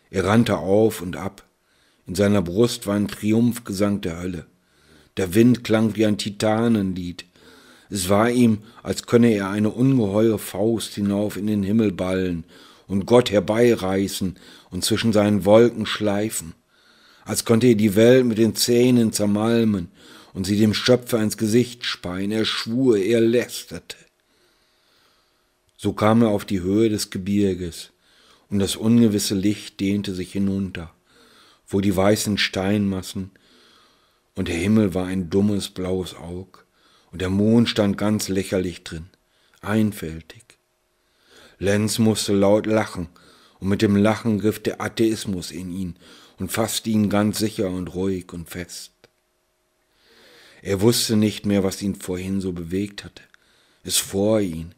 Speaker 1: Er rannte auf und ab, in seiner Brust war ein Triumphgesang der Hölle. Der Wind klang wie ein Titanenlied, es war ihm, als könne er eine ungeheure Faust hinauf in den Himmel ballen und Gott herbeireißen und zwischen seinen Wolken schleifen, als könnte er die Welt mit den Zähnen zermalmen und sie dem Schöpfer ins Gesicht speien, er schwur, er lästerte. So kam er auf die Höhe des Gebirges, und das ungewisse Licht dehnte sich hinunter, wo die weißen Steinmassen, und der Himmel war ein dummes blaues Aug und der Mond stand ganz lächerlich drin, einfältig. Lenz musste laut lachen, und mit dem Lachen griff der Atheismus in ihn und fasste ihn ganz sicher und ruhig und fest. Er wusste nicht mehr, was ihn vorhin so bewegt hatte. Es vor ihn.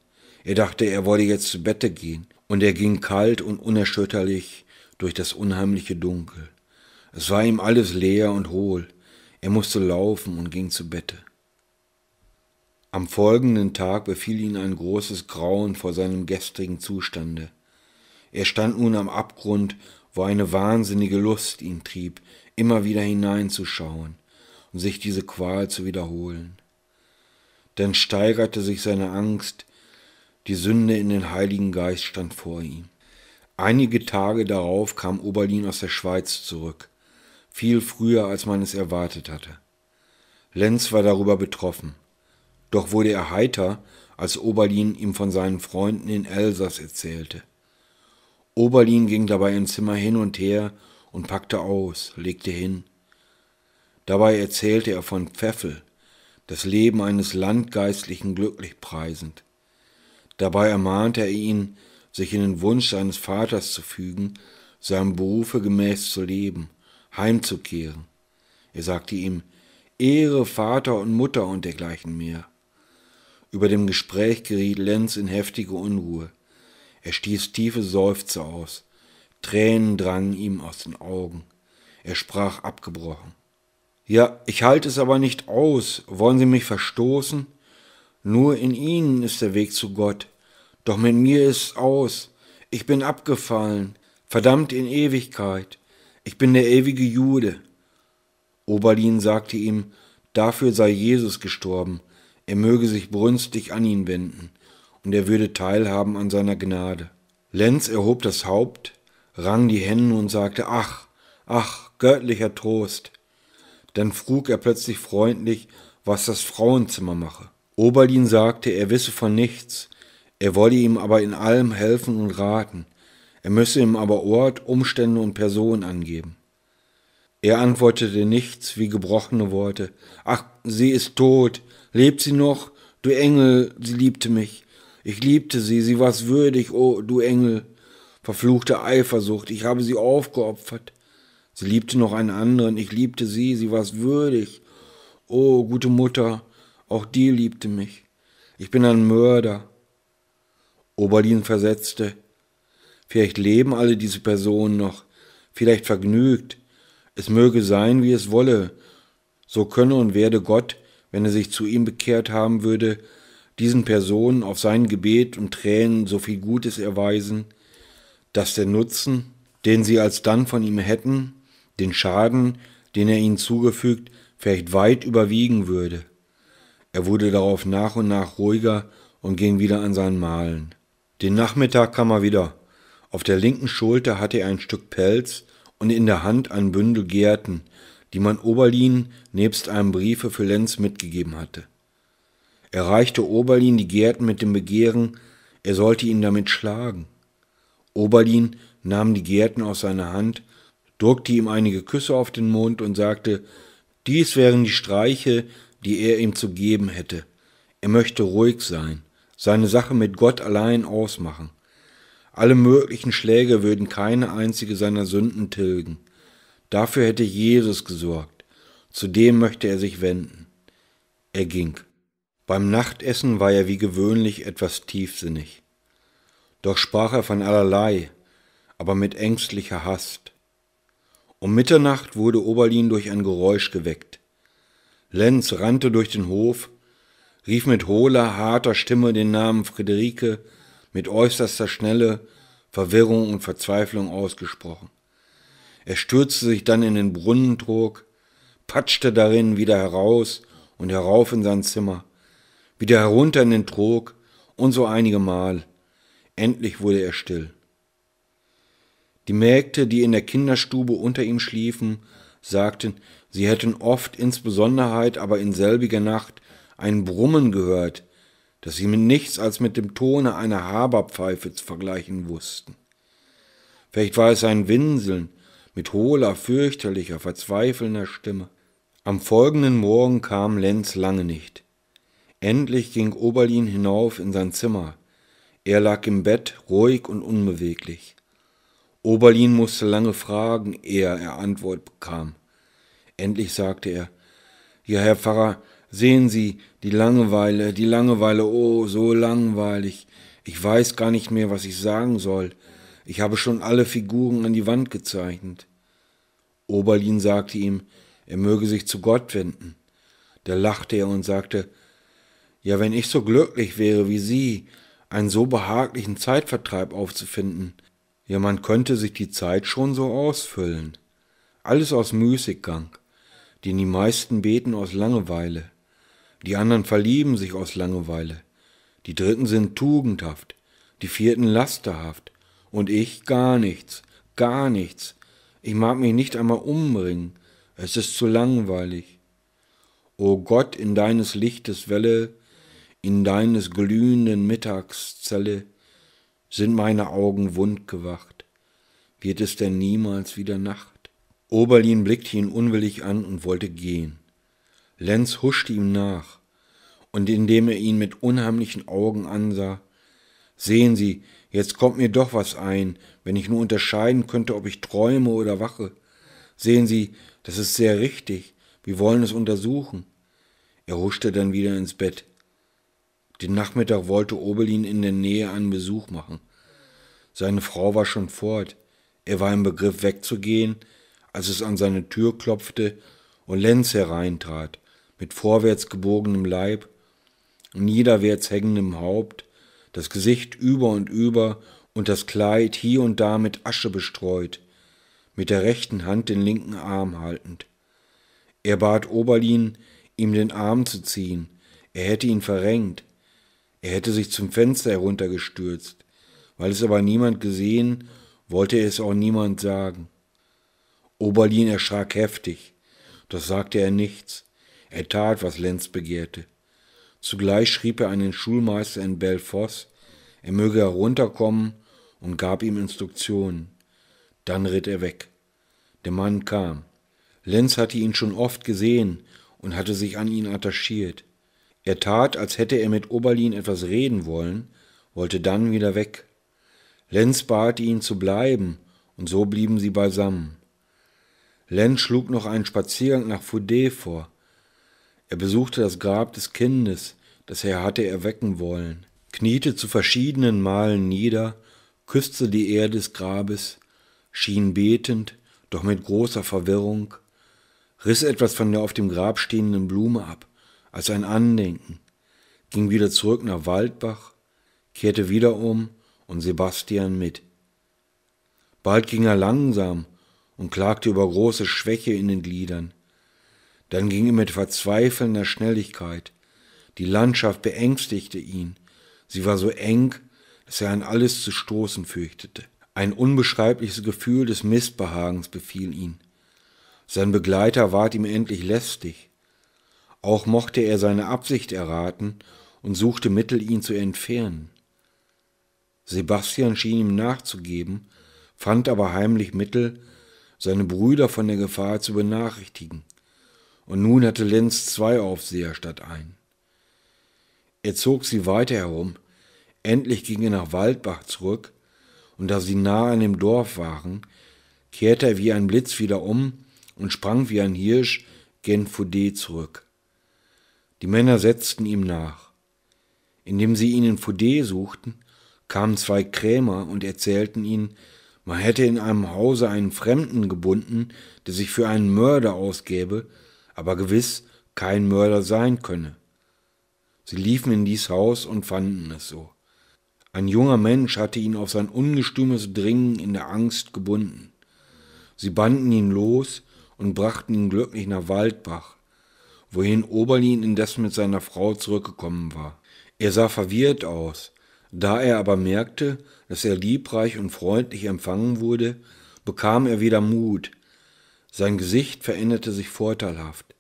Speaker 1: Er dachte, er wolle jetzt zu Bette gehen, und er ging kalt und unerschütterlich durch das unheimliche Dunkel. Es war ihm alles leer und hohl. Er musste laufen und ging zu Bette. Am folgenden Tag befiel ihn ein großes Grauen vor seinem gestrigen Zustande. Er stand nun am Abgrund, wo eine wahnsinnige Lust ihn trieb, immer wieder hineinzuschauen und sich diese Qual zu wiederholen. Dann steigerte sich seine Angst, die Sünde in den Heiligen Geist stand vor ihm. Einige Tage darauf kam Oberlin aus der Schweiz zurück, viel früher als man es erwartet hatte. Lenz war darüber betroffen. Doch wurde er heiter, als Oberlin ihm von seinen Freunden in Elsass erzählte. Oberlin ging dabei im Zimmer hin und her und packte aus, legte hin. Dabei erzählte er von Pfeffel, das Leben eines Landgeistlichen glücklich preisend. Dabei ermahnte er ihn, sich in den Wunsch seines Vaters zu fügen, seinem Berufe gemäß zu leben, heimzukehren. Er sagte ihm Ehre Vater und Mutter und dergleichen mehr. Über dem Gespräch geriet Lenz in heftige Unruhe. Er stieß tiefe Seufzer aus. Tränen drangen ihm aus den Augen. Er sprach abgebrochen. Ja, ich halte es aber nicht aus. Wollen Sie mich verstoßen? Nur in Ihnen ist der Weg zu Gott. Doch mit mir ist's aus. Ich bin abgefallen, verdammt in Ewigkeit. Ich bin der ewige Jude. Oberlin sagte ihm, dafür sei Jesus gestorben, er möge sich brünstig an ihn wenden, und er würde teilhaben an seiner Gnade. Lenz erhob das Haupt, rang die Hände und sagte, ach, ach, göttlicher Trost. Dann frug er plötzlich freundlich, was das Frauenzimmer mache. Oberlin sagte, er wisse von nichts, er wolle ihm aber in allem helfen und raten, er müsse ihm aber Ort, Umstände und Personen angeben. Er antwortete nichts wie gebrochene Worte. Ach, sie ist tot. Lebt sie noch? Du Engel, sie liebte mich. Ich liebte sie, sie war's würdig, oh, du Engel. Verfluchte Eifersucht, ich habe sie aufgeopfert. Sie liebte noch einen anderen, ich liebte sie, sie war's würdig. oh, gute Mutter, auch die liebte mich. Ich bin ein Mörder. Oberlin versetzte. Vielleicht leben alle diese Personen noch, vielleicht vergnügt, es möge sein, wie es wolle, so könne und werde Gott, wenn er sich zu ihm bekehrt haben würde, diesen Personen auf sein Gebet und Tränen so viel Gutes erweisen, dass der Nutzen, den sie alsdann von ihm hätten, den Schaden, den er ihnen zugefügt, vielleicht weit überwiegen würde. Er wurde darauf nach und nach ruhiger und ging wieder an sein Malen. Den Nachmittag kam er wieder. Auf der linken Schulter hatte er ein Stück Pelz, und in der Hand ein Bündel Gärten, die man Oberlin nebst einem Briefe für Lenz mitgegeben hatte. Er reichte Oberlin die Gärten mit dem Begehren, er sollte ihn damit schlagen. Oberlin nahm die Gärten aus seiner Hand, drückte ihm einige Küsse auf den Mund und sagte, dies wären die Streiche, die er ihm zu geben hätte. Er möchte ruhig sein, seine Sache mit Gott allein ausmachen. Alle möglichen Schläge würden keine einzige seiner Sünden tilgen. Dafür hätte Jesus gesorgt. Zu dem möchte er sich wenden. Er ging. Beim Nachtessen war er wie gewöhnlich etwas tiefsinnig. Doch sprach er von allerlei, aber mit ängstlicher Hast. Um Mitternacht wurde Oberlin durch ein Geräusch geweckt. Lenz rannte durch den Hof, rief mit hohler, harter Stimme den Namen Friederike, mit äußerster Schnelle, Verwirrung und Verzweiflung ausgesprochen. Er stürzte sich dann in den Brunnentrog, patschte darin wieder heraus und herauf in sein Zimmer, wieder herunter in den Trog und so einige Mal. Endlich wurde er still. Die Mägde, die in der Kinderstube unter ihm schliefen, sagten, sie hätten oft insbesondere aber in selbiger Nacht ein Brummen gehört, das sie mit nichts als mit dem Tone einer Haberpfeife zu vergleichen wussten. Vielleicht war es ein Winseln mit hohler, fürchterlicher, verzweifelnder Stimme. Am folgenden Morgen kam Lenz lange nicht. Endlich ging Oberlin hinauf in sein Zimmer. Er lag im Bett, ruhig und unbeweglich. Oberlin musste lange fragen, ehe er Antwort bekam. Endlich sagte er, Ja, Herr Pfarrer, Sehen Sie, die Langeweile, die Langeweile, oh, so langweilig. Ich weiß gar nicht mehr, was ich sagen soll. Ich habe schon alle Figuren an die Wand gezeichnet. Oberlin sagte ihm, er möge sich zu Gott wenden. Da lachte er und sagte, ja, wenn ich so glücklich wäre wie Sie, einen so behaglichen Zeitvertreib aufzufinden. Ja, man könnte sich die Zeit schon so ausfüllen. Alles aus Müßiggang, den die meisten beten aus Langeweile die anderen verlieben sich aus Langeweile, die dritten sind tugendhaft, die vierten lasterhaft, und ich gar nichts, gar nichts. Ich mag mich nicht einmal umbringen, es ist zu langweilig. O Gott, in deines Lichtes Welle, in deines glühenden Mittagszelle, sind meine Augen wund gewacht. Wird es denn niemals wieder Nacht? Oberlin blickte ihn unwillig an und wollte gehen. Lenz huschte ihm nach, und indem er ihn mit unheimlichen Augen ansah, Sehen Sie, jetzt kommt mir doch was ein, wenn ich nur unterscheiden könnte, ob ich träume oder wache. Sehen Sie, das ist sehr richtig, wir wollen es untersuchen. Er huschte dann wieder ins Bett. Den Nachmittag wollte Obelin in der Nähe einen Besuch machen. Seine Frau war schon fort. Er war im Begriff wegzugehen, als es an seine Tür klopfte und Lenz hereintrat mit vorwärts gebogenem Leib, niederwärts hängendem Haupt, das Gesicht über und über und das Kleid hier und da mit Asche bestreut, mit der rechten Hand den linken Arm haltend. Er bat Oberlin, ihm den Arm zu ziehen, er hätte ihn verrenkt, er hätte sich zum Fenster heruntergestürzt, weil es aber niemand gesehen, wollte es auch niemand sagen. Oberlin erschrak heftig, doch sagte er nichts, er tat, was Lenz begehrte. Zugleich schrieb er an den Schulmeister in Belfos, er möge herunterkommen und gab ihm Instruktionen. Dann ritt er weg. Der Mann kam. Lenz hatte ihn schon oft gesehen und hatte sich an ihn attachiert. Er tat, als hätte er mit Oberlin etwas reden wollen, wollte dann wieder weg. Lenz bat ihn zu bleiben, und so blieben sie beisammen. Lenz schlug noch einen Spaziergang nach Foudet vor. Er besuchte das Grab des Kindes, das er hatte erwecken wollen, kniete zu verschiedenen Malen nieder, küsste die Erde des Grabes, schien betend, doch mit großer Verwirrung, riss etwas von der auf dem Grab stehenden Blume ab, als ein Andenken, ging wieder zurück nach Waldbach, kehrte wieder um und Sebastian mit. Bald ging er langsam und klagte über große Schwäche in den Gliedern. Dann ging er mit verzweifelnder Schnelligkeit. Die Landschaft beängstigte ihn. Sie war so eng, dass er an alles zu stoßen fürchtete. Ein unbeschreibliches Gefühl des Missbehagens befiel ihn. Sein Begleiter ward ihm endlich lästig. Auch mochte er seine Absicht erraten und suchte Mittel, ihn zu entfernen. Sebastian schien ihm nachzugeben, fand aber heimlich Mittel, seine Brüder von der Gefahr zu benachrichtigen und nun hatte Lenz zwei Aufseher statt einen. Er zog sie weiter herum, endlich ging er nach Waldbach zurück, und da sie nahe an dem Dorf waren, kehrte er wie ein Blitz wieder um und sprang wie ein Hirsch gen Foudet zurück. Die Männer setzten ihm nach. Indem sie ihn in Foudet suchten, kamen zwei Krämer und erzählten ihnen, man hätte in einem Hause einen Fremden gebunden, der sich für einen Mörder ausgäbe, aber gewiss kein Mörder sein könne. Sie liefen in dies Haus und fanden es so. Ein junger Mensch hatte ihn auf sein ungestümes Dringen in der Angst gebunden. Sie banden ihn los und brachten ihn glücklich nach Waldbach, wohin Oberlin indes mit seiner Frau zurückgekommen war. Er sah verwirrt aus, da er aber merkte, dass er liebreich und freundlich empfangen wurde, bekam er wieder Mut, sein Gesicht veränderte sich vorteilhaft.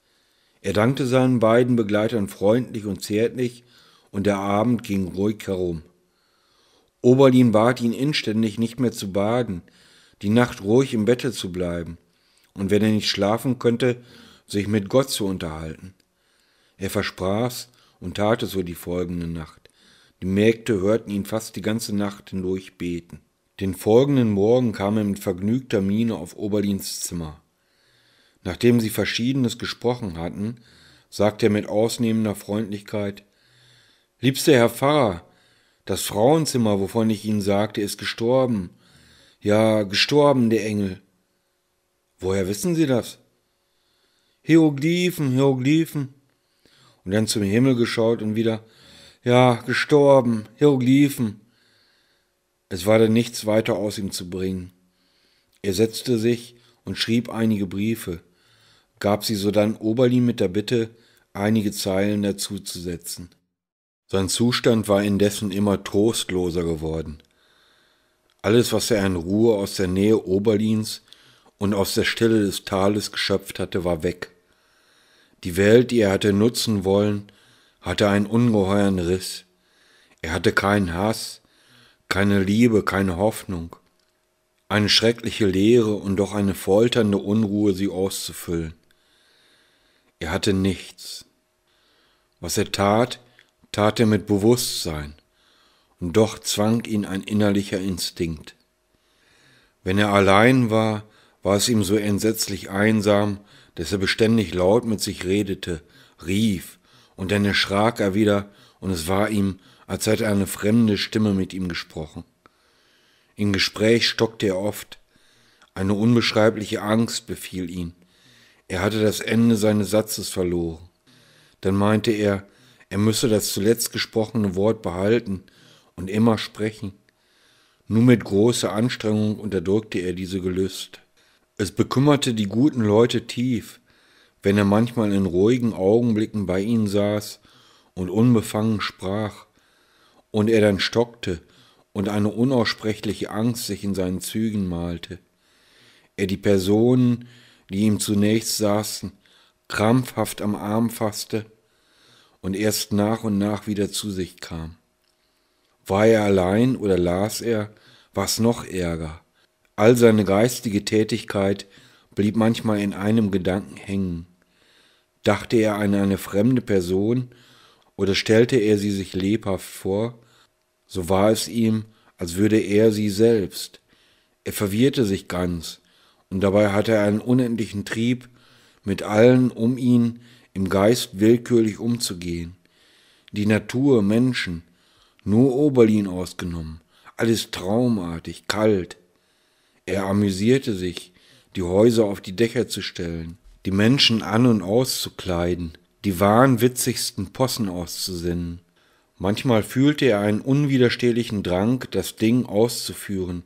Speaker 1: Er dankte seinen beiden Begleitern freundlich und zärtlich, und der Abend ging ruhig herum. Oberlin bat ihn inständig, nicht mehr zu baden, die Nacht ruhig im Bette zu bleiben und wenn er nicht schlafen könnte, sich mit Gott zu unterhalten. Er versprach's und tat es so die folgende Nacht. Die Mägde hörten ihn fast die ganze Nacht hindurch beten. Den folgenden Morgen kam er mit vergnügter Miene auf Oberlins Zimmer. Nachdem sie verschiedenes gesprochen hatten, sagte er mit ausnehmender Freundlichkeit Liebster Herr Pfarrer, das Frauenzimmer, wovon ich Ihnen sagte, ist gestorben. Ja, gestorben, der Engel. Woher wissen Sie das? Hieroglyphen, Hieroglyphen. Und dann zum Himmel geschaut und wieder, ja, gestorben, Hieroglyphen. Es war dann nichts weiter aus ihm zu bringen. Er setzte sich und schrieb einige Briefe gab sie sodann Oberlin mit der Bitte, einige Zeilen dazuzusetzen. Sein Zustand war indessen immer trostloser geworden. Alles, was er in Ruhe aus der Nähe Oberlins und aus der Stille des Tales geschöpft hatte, war weg. Die Welt, die er hatte nutzen wollen, hatte einen ungeheuren Riss. Er hatte keinen Hass, keine Liebe, keine Hoffnung. Eine schreckliche Leere und doch eine folternde Unruhe, sie auszufüllen. Er hatte nichts. Was er tat, tat er mit Bewusstsein, und doch zwang ihn ein innerlicher Instinkt. Wenn er allein war, war es ihm so entsetzlich einsam, dass er beständig laut mit sich redete, rief, und dann erschrak er wieder, und es war ihm, als hätte eine fremde Stimme mit ihm gesprochen. Im Gespräch stockte er oft, eine unbeschreibliche Angst befiel ihn, er hatte das Ende seines Satzes verloren. Dann meinte er, er müsse das zuletzt gesprochene Wort behalten und immer sprechen. Nur mit großer Anstrengung unterdrückte er diese Gelüst. Es bekümmerte die guten Leute tief, wenn er manchmal in ruhigen Augenblicken bei ihnen saß und unbefangen sprach, und er dann stockte und eine unaussprechliche Angst sich in seinen Zügen malte. Er die Personen, die ihm zunächst saßen, krampfhaft am Arm fasste und erst nach und nach wieder zu sich kam. War er allein oder las er, was noch ärger. All seine geistige Tätigkeit blieb manchmal in einem Gedanken hängen. Dachte er an eine fremde Person oder stellte er sie sich lebhaft vor, so war es ihm, als würde er sie selbst. Er verwirrte sich ganz, und dabei hatte er einen unendlichen Trieb, mit allen um ihn im Geist willkürlich umzugehen. Die Natur, Menschen, nur Oberlin ausgenommen, alles traumartig, kalt. Er amüsierte sich, die Häuser auf die Dächer zu stellen, die Menschen an und auszukleiden, die wahnwitzigsten Possen auszusinnen. Manchmal fühlte er einen unwiderstehlichen Drang, das Ding auszuführen,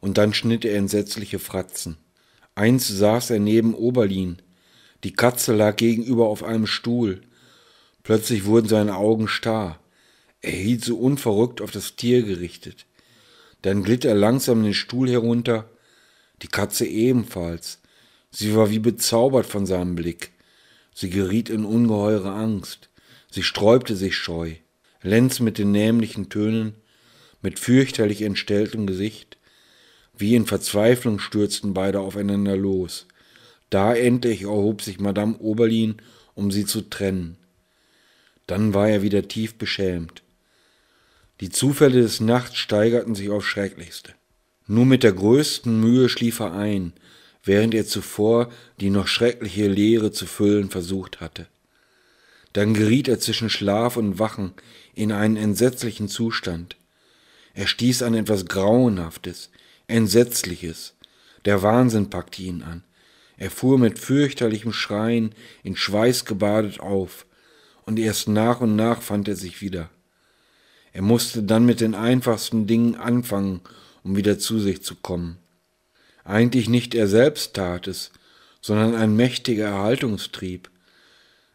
Speaker 1: und dann schnitt er entsetzliche Fratzen. Eins saß er neben Oberlin. Die Katze lag gegenüber auf einem Stuhl. Plötzlich wurden seine Augen starr. Er hielt so unverrückt auf das Tier gerichtet. Dann glitt er langsam den Stuhl herunter. Die Katze ebenfalls. Sie war wie bezaubert von seinem Blick. Sie geriet in ungeheure Angst. Sie sträubte sich scheu. Lenz mit den nämlichen Tönen, mit fürchterlich entstelltem Gesicht. Wie in Verzweiflung stürzten beide aufeinander los. Da endlich erhob sich Madame Oberlin, um sie zu trennen. Dann war er wieder tief beschämt. Die Zufälle des Nachts steigerten sich aufs Schrecklichste. Nur mit der größten Mühe schlief er ein, während er zuvor die noch schreckliche Leere zu füllen versucht hatte. Dann geriet er zwischen Schlaf und Wachen in einen entsetzlichen Zustand. Er stieß an etwas Grauenhaftes, Entsetzliches. Der Wahnsinn packte ihn an. Er fuhr mit fürchterlichem Schreien in Schweiß gebadet auf, und erst nach und nach fand er sich wieder. Er musste dann mit den einfachsten Dingen anfangen, um wieder zu sich zu kommen. Eigentlich nicht er selbst tat es, sondern ein mächtiger Erhaltungstrieb.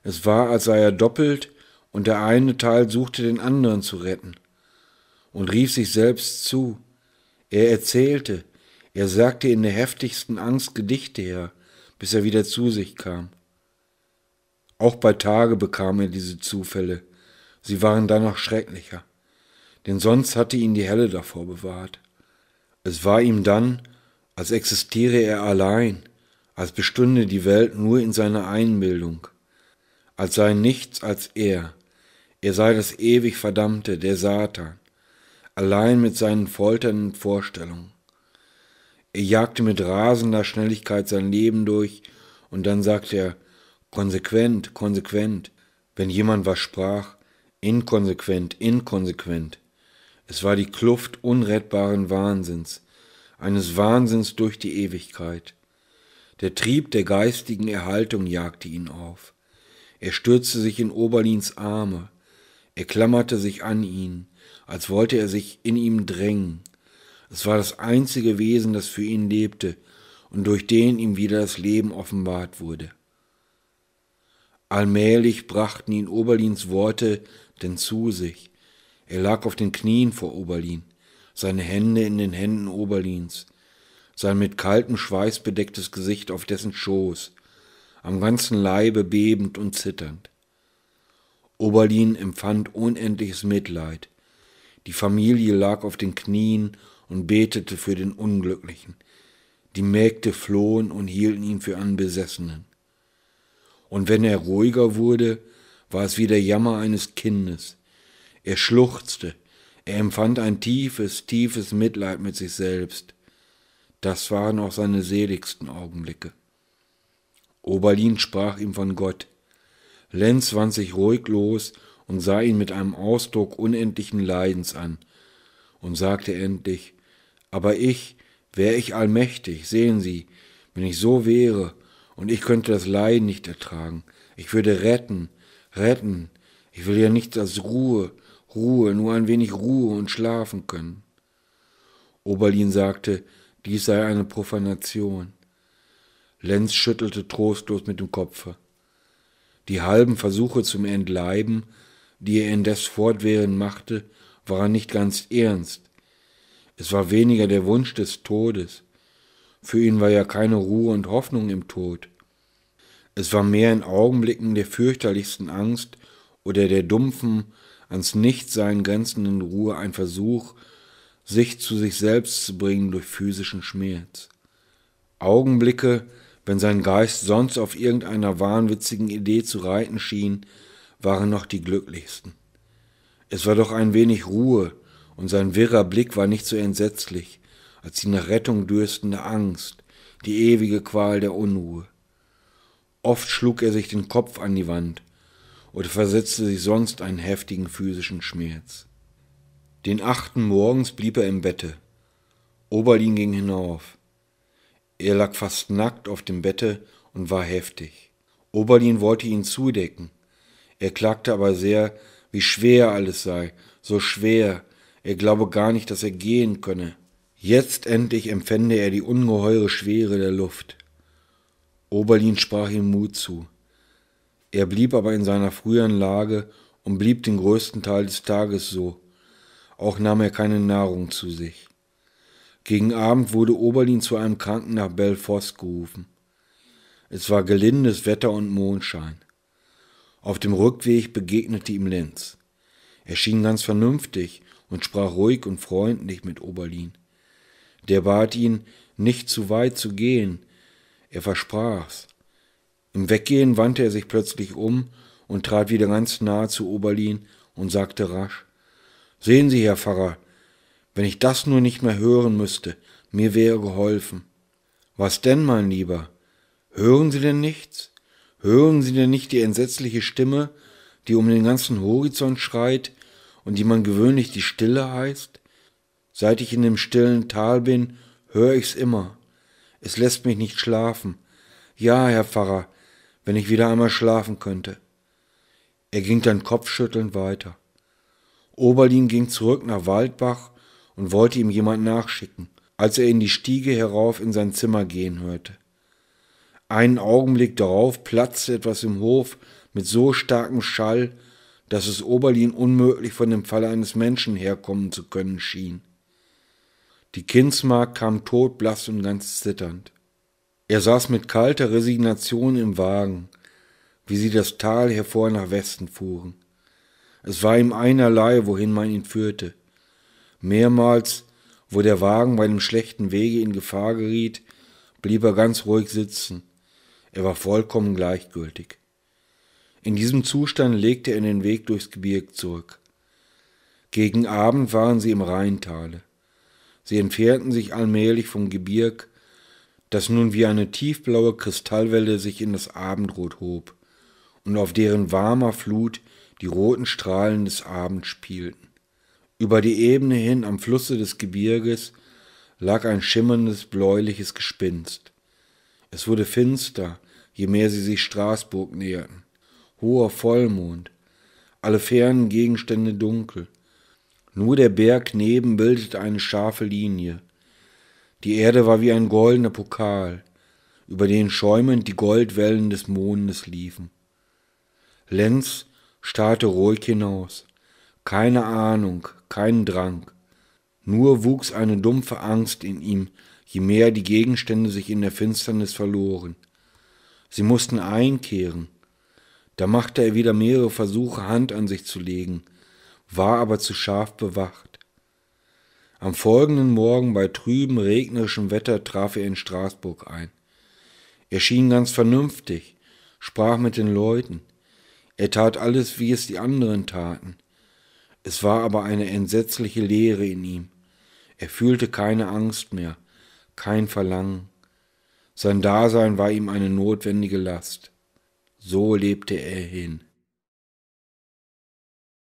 Speaker 1: Es war, als sei er doppelt, und der eine Teil suchte den anderen zu retten und rief sich selbst zu, er erzählte, er sagte in der heftigsten Angst Gedichte her, bis er wieder zu sich kam. Auch bei Tage bekam er diese Zufälle. Sie waren dann noch schrecklicher, denn sonst hatte ihn die Helle davor bewahrt. Es war ihm dann, als existiere er allein, als bestünde die Welt nur in seiner Einbildung, als sei nichts als er, er sei das ewig Verdammte, der Satan allein mit seinen folternden Vorstellungen. Er jagte mit rasender Schnelligkeit sein Leben durch und dann sagte er, konsequent, konsequent, wenn jemand was sprach, inkonsequent, inkonsequent. Es war die Kluft unrettbaren Wahnsinns, eines Wahnsinns durch die Ewigkeit. Der Trieb der geistigen Erhaltung jagte ihn auf. Er stürzte sich in Oberlins Arme, er klammerte sich an ihn, als wollte er sich in ihm drängen. Es war das einzige Wesen, das für ihn lebte und durch den ihm wieder das Leben offenbart wurde. Allmählich brachten ihn Oberlins Worte denn zu sich. Er lag auf den Knien vor Oberlin, seine Hände in den Händen Oberlins, sein mit kaltem Schweiß bedecktes Gesicht auf dessen Schoß, am ganzen Leibe bebend und zitternd. Oberlin empfand unendliches Mitleid. Die Familie lag auf den Knien und betete für den Unglücklichen. Die Mägde flohen und hielten ihn für einen Besessenen. Und wenn er ruhiger wurde, war es wie der Jammer eines Kindes. Er schluchzte, er empfand ein tiefes, tiefes Mitleid mit sich selbst. Das waren auch seine seligsten Augenblicke. Oberlin sprach ihm von Gott. Lenz wand sich ruhig los und sah ihn mit einem Ausdruck unendlichen Leidens an und sagte endlich, aber ich, wäre ich allmächtig, sehen Sie, wenn ich so wäre und ich könnte das Leiden nicht ertragen, ich würde retten, retten, ich will ja nichts als Ruhe, Ruhe, nur ein wenig Ruhe und schlafen können. Oberlin sagte, dies sei eine Profanation. Lenz schüttelte trostlos mit dem Kopfe. Die halben Versuche zum Entleiben die er indes fortwährend machte, waren nicht ganz ernst. Es war weniger der Wunsch des Todes. Für ihn war ja keine Ruhe und Hoffnung im Tod. Es war mehr in Augenblicken der fürchterlichsten Angst oder der dumpfen, ans Nichtsein grenzenden Ruhe ein Versuch, sich zu sich selbst zu bringen durch physischen Schmerz. Augenblicke, wenn sein Geist sonst auf irgendeiner wahnwitzigen Idee zu reiten schien, waren noch die glücklichsten. Es war doch ein wenig Ruhe, und sein wirrer Blick war nicht so entsetzlich, als die nach Rettung dürstende Angst, die ewige Qual der Unruhe. Oft schlug er sich den Kopf an die Wand oder versetzte sich sonst einen heftigen physischen Schmerz. Den achten Morgens blieb er im Bette. Oberlin ging hinauf. Er lag fast nackt auf dem Bette und war heftig. Oberlin wollte ihn zudecken, er klagte aber sehr, wie schwer alles sei, so schwer, er glaube gar nicht, dass er gehen könne. Jetzt endlich empfände er die ungeheure Schwere der Luft. Oberlin sprach ihm Mut zu. Er blieb aber in seiner früheren Lage und blieb den größten Teil des Tages so. Auch nahm er keine Nahrung zu sich. Gegen Abend wurde Oberlin zu einem Kranken nach Belfast gerufen. Es war gelindes Wetter und Mondschein. Auf dem Rückweg begegnete ihm Lenz. Er schien ganz vernünftig und sprach ruhig und freundlich mit Oberlin. Der bat ihn, nicht zu weit zu gehen. Er versprach's. Im Weggehen wandte er sich plötzlich um und trat wieder ganz nahe zu Oberlin und sagte rasch Sehen Sie, Herr Pfarrer, wenn ich das nur nicht mehr hören müsste, mir wäre geholfen. Was denn, mein Lieber? Hören Sie denn nichts? Hören Sie denn nicht die entsetzliche Stimme, die um den ganzen Horizont schreit und die man gewöhnlich die Stille heißt? Seit ich in dem stillen Tal bin, höre ich's immer. Es lässt mich nicht schlafen. Ja, Herr Pfarrer, wenn ich wieder einmal schlafen könnte. Er ging dann kopfschüttelnd weiter. Oberlin ging zurück nach Waldbach und wollte ihm jemand nachschicken, als er in die Stiege herauf in sein Zimmer gehen hörte. Einen Augenblick darauf platzte etwas im Hof mit so starkem Schall, dass es Oberlin unmöglich von dem Falle eines Menschen herkommen zu können schien. Die Kindsmark kam todblass und ganz zitternd. Er saß mit kalter Resignation im Wagen, wie sie das Tal hervor nach Westen fuhren. Es war ihm einerlei, wohin man ihn führte. Mehrmals, wo der Wagen bei dem schlechten Wege in Gefahr geriet, blieb er ganz ruhig sitzen er war vollkommen gleichgültig. In diesem Zustand legte er den Weg durchs Gebirg zurück. Gegen Abend waren sie im Rheintale. Sie entfernten sich allmählich vom Gebirg, das nun wie eine tiefblaue Kristallwelle sich in das Abendrot hob und auf deren warmer Flut die roten Strahlen des Abends spielten. Über die Ebene hin am Flusse des Gebirges lag ein schimmerndes, bläuliches Gespinst. Es wurde finster, je mehr sie sich Straßburg näherten. Hoher Vollmond, alle fernen Gegenstände dunkel. Nur der Berg neben bildete eine scharfe Linie. Die Erde war wie ein goldener Pokal, über den schäumend die Goldwellen des Mondes liefen. Lenz starrte ruhig hinaus. Keine Ahnung, kein Drang. Nur wuchs eine dumpfe Angst in ihm, je mehr die Gegenstände sich in der Finsternis verloren. Sie mussten einkehren. Da machte er wieder mehrere Versuche, Hand an sich zu legen, war aber zu scharf bewacht. Am folgenden Morgen bei trübem, regnerischem Wetter traf er in Straßburg ein. Er schien ganz vernünftig, sprach mit den Leuten. Er tat alles, wie es die anderen taten. Es war aber eine entsetzliche Leere in ihm. Er fühlte keine Angst mehr, kein Verlangen. Sein Dasein war ihm eine notwendige Last. So lebte er hin.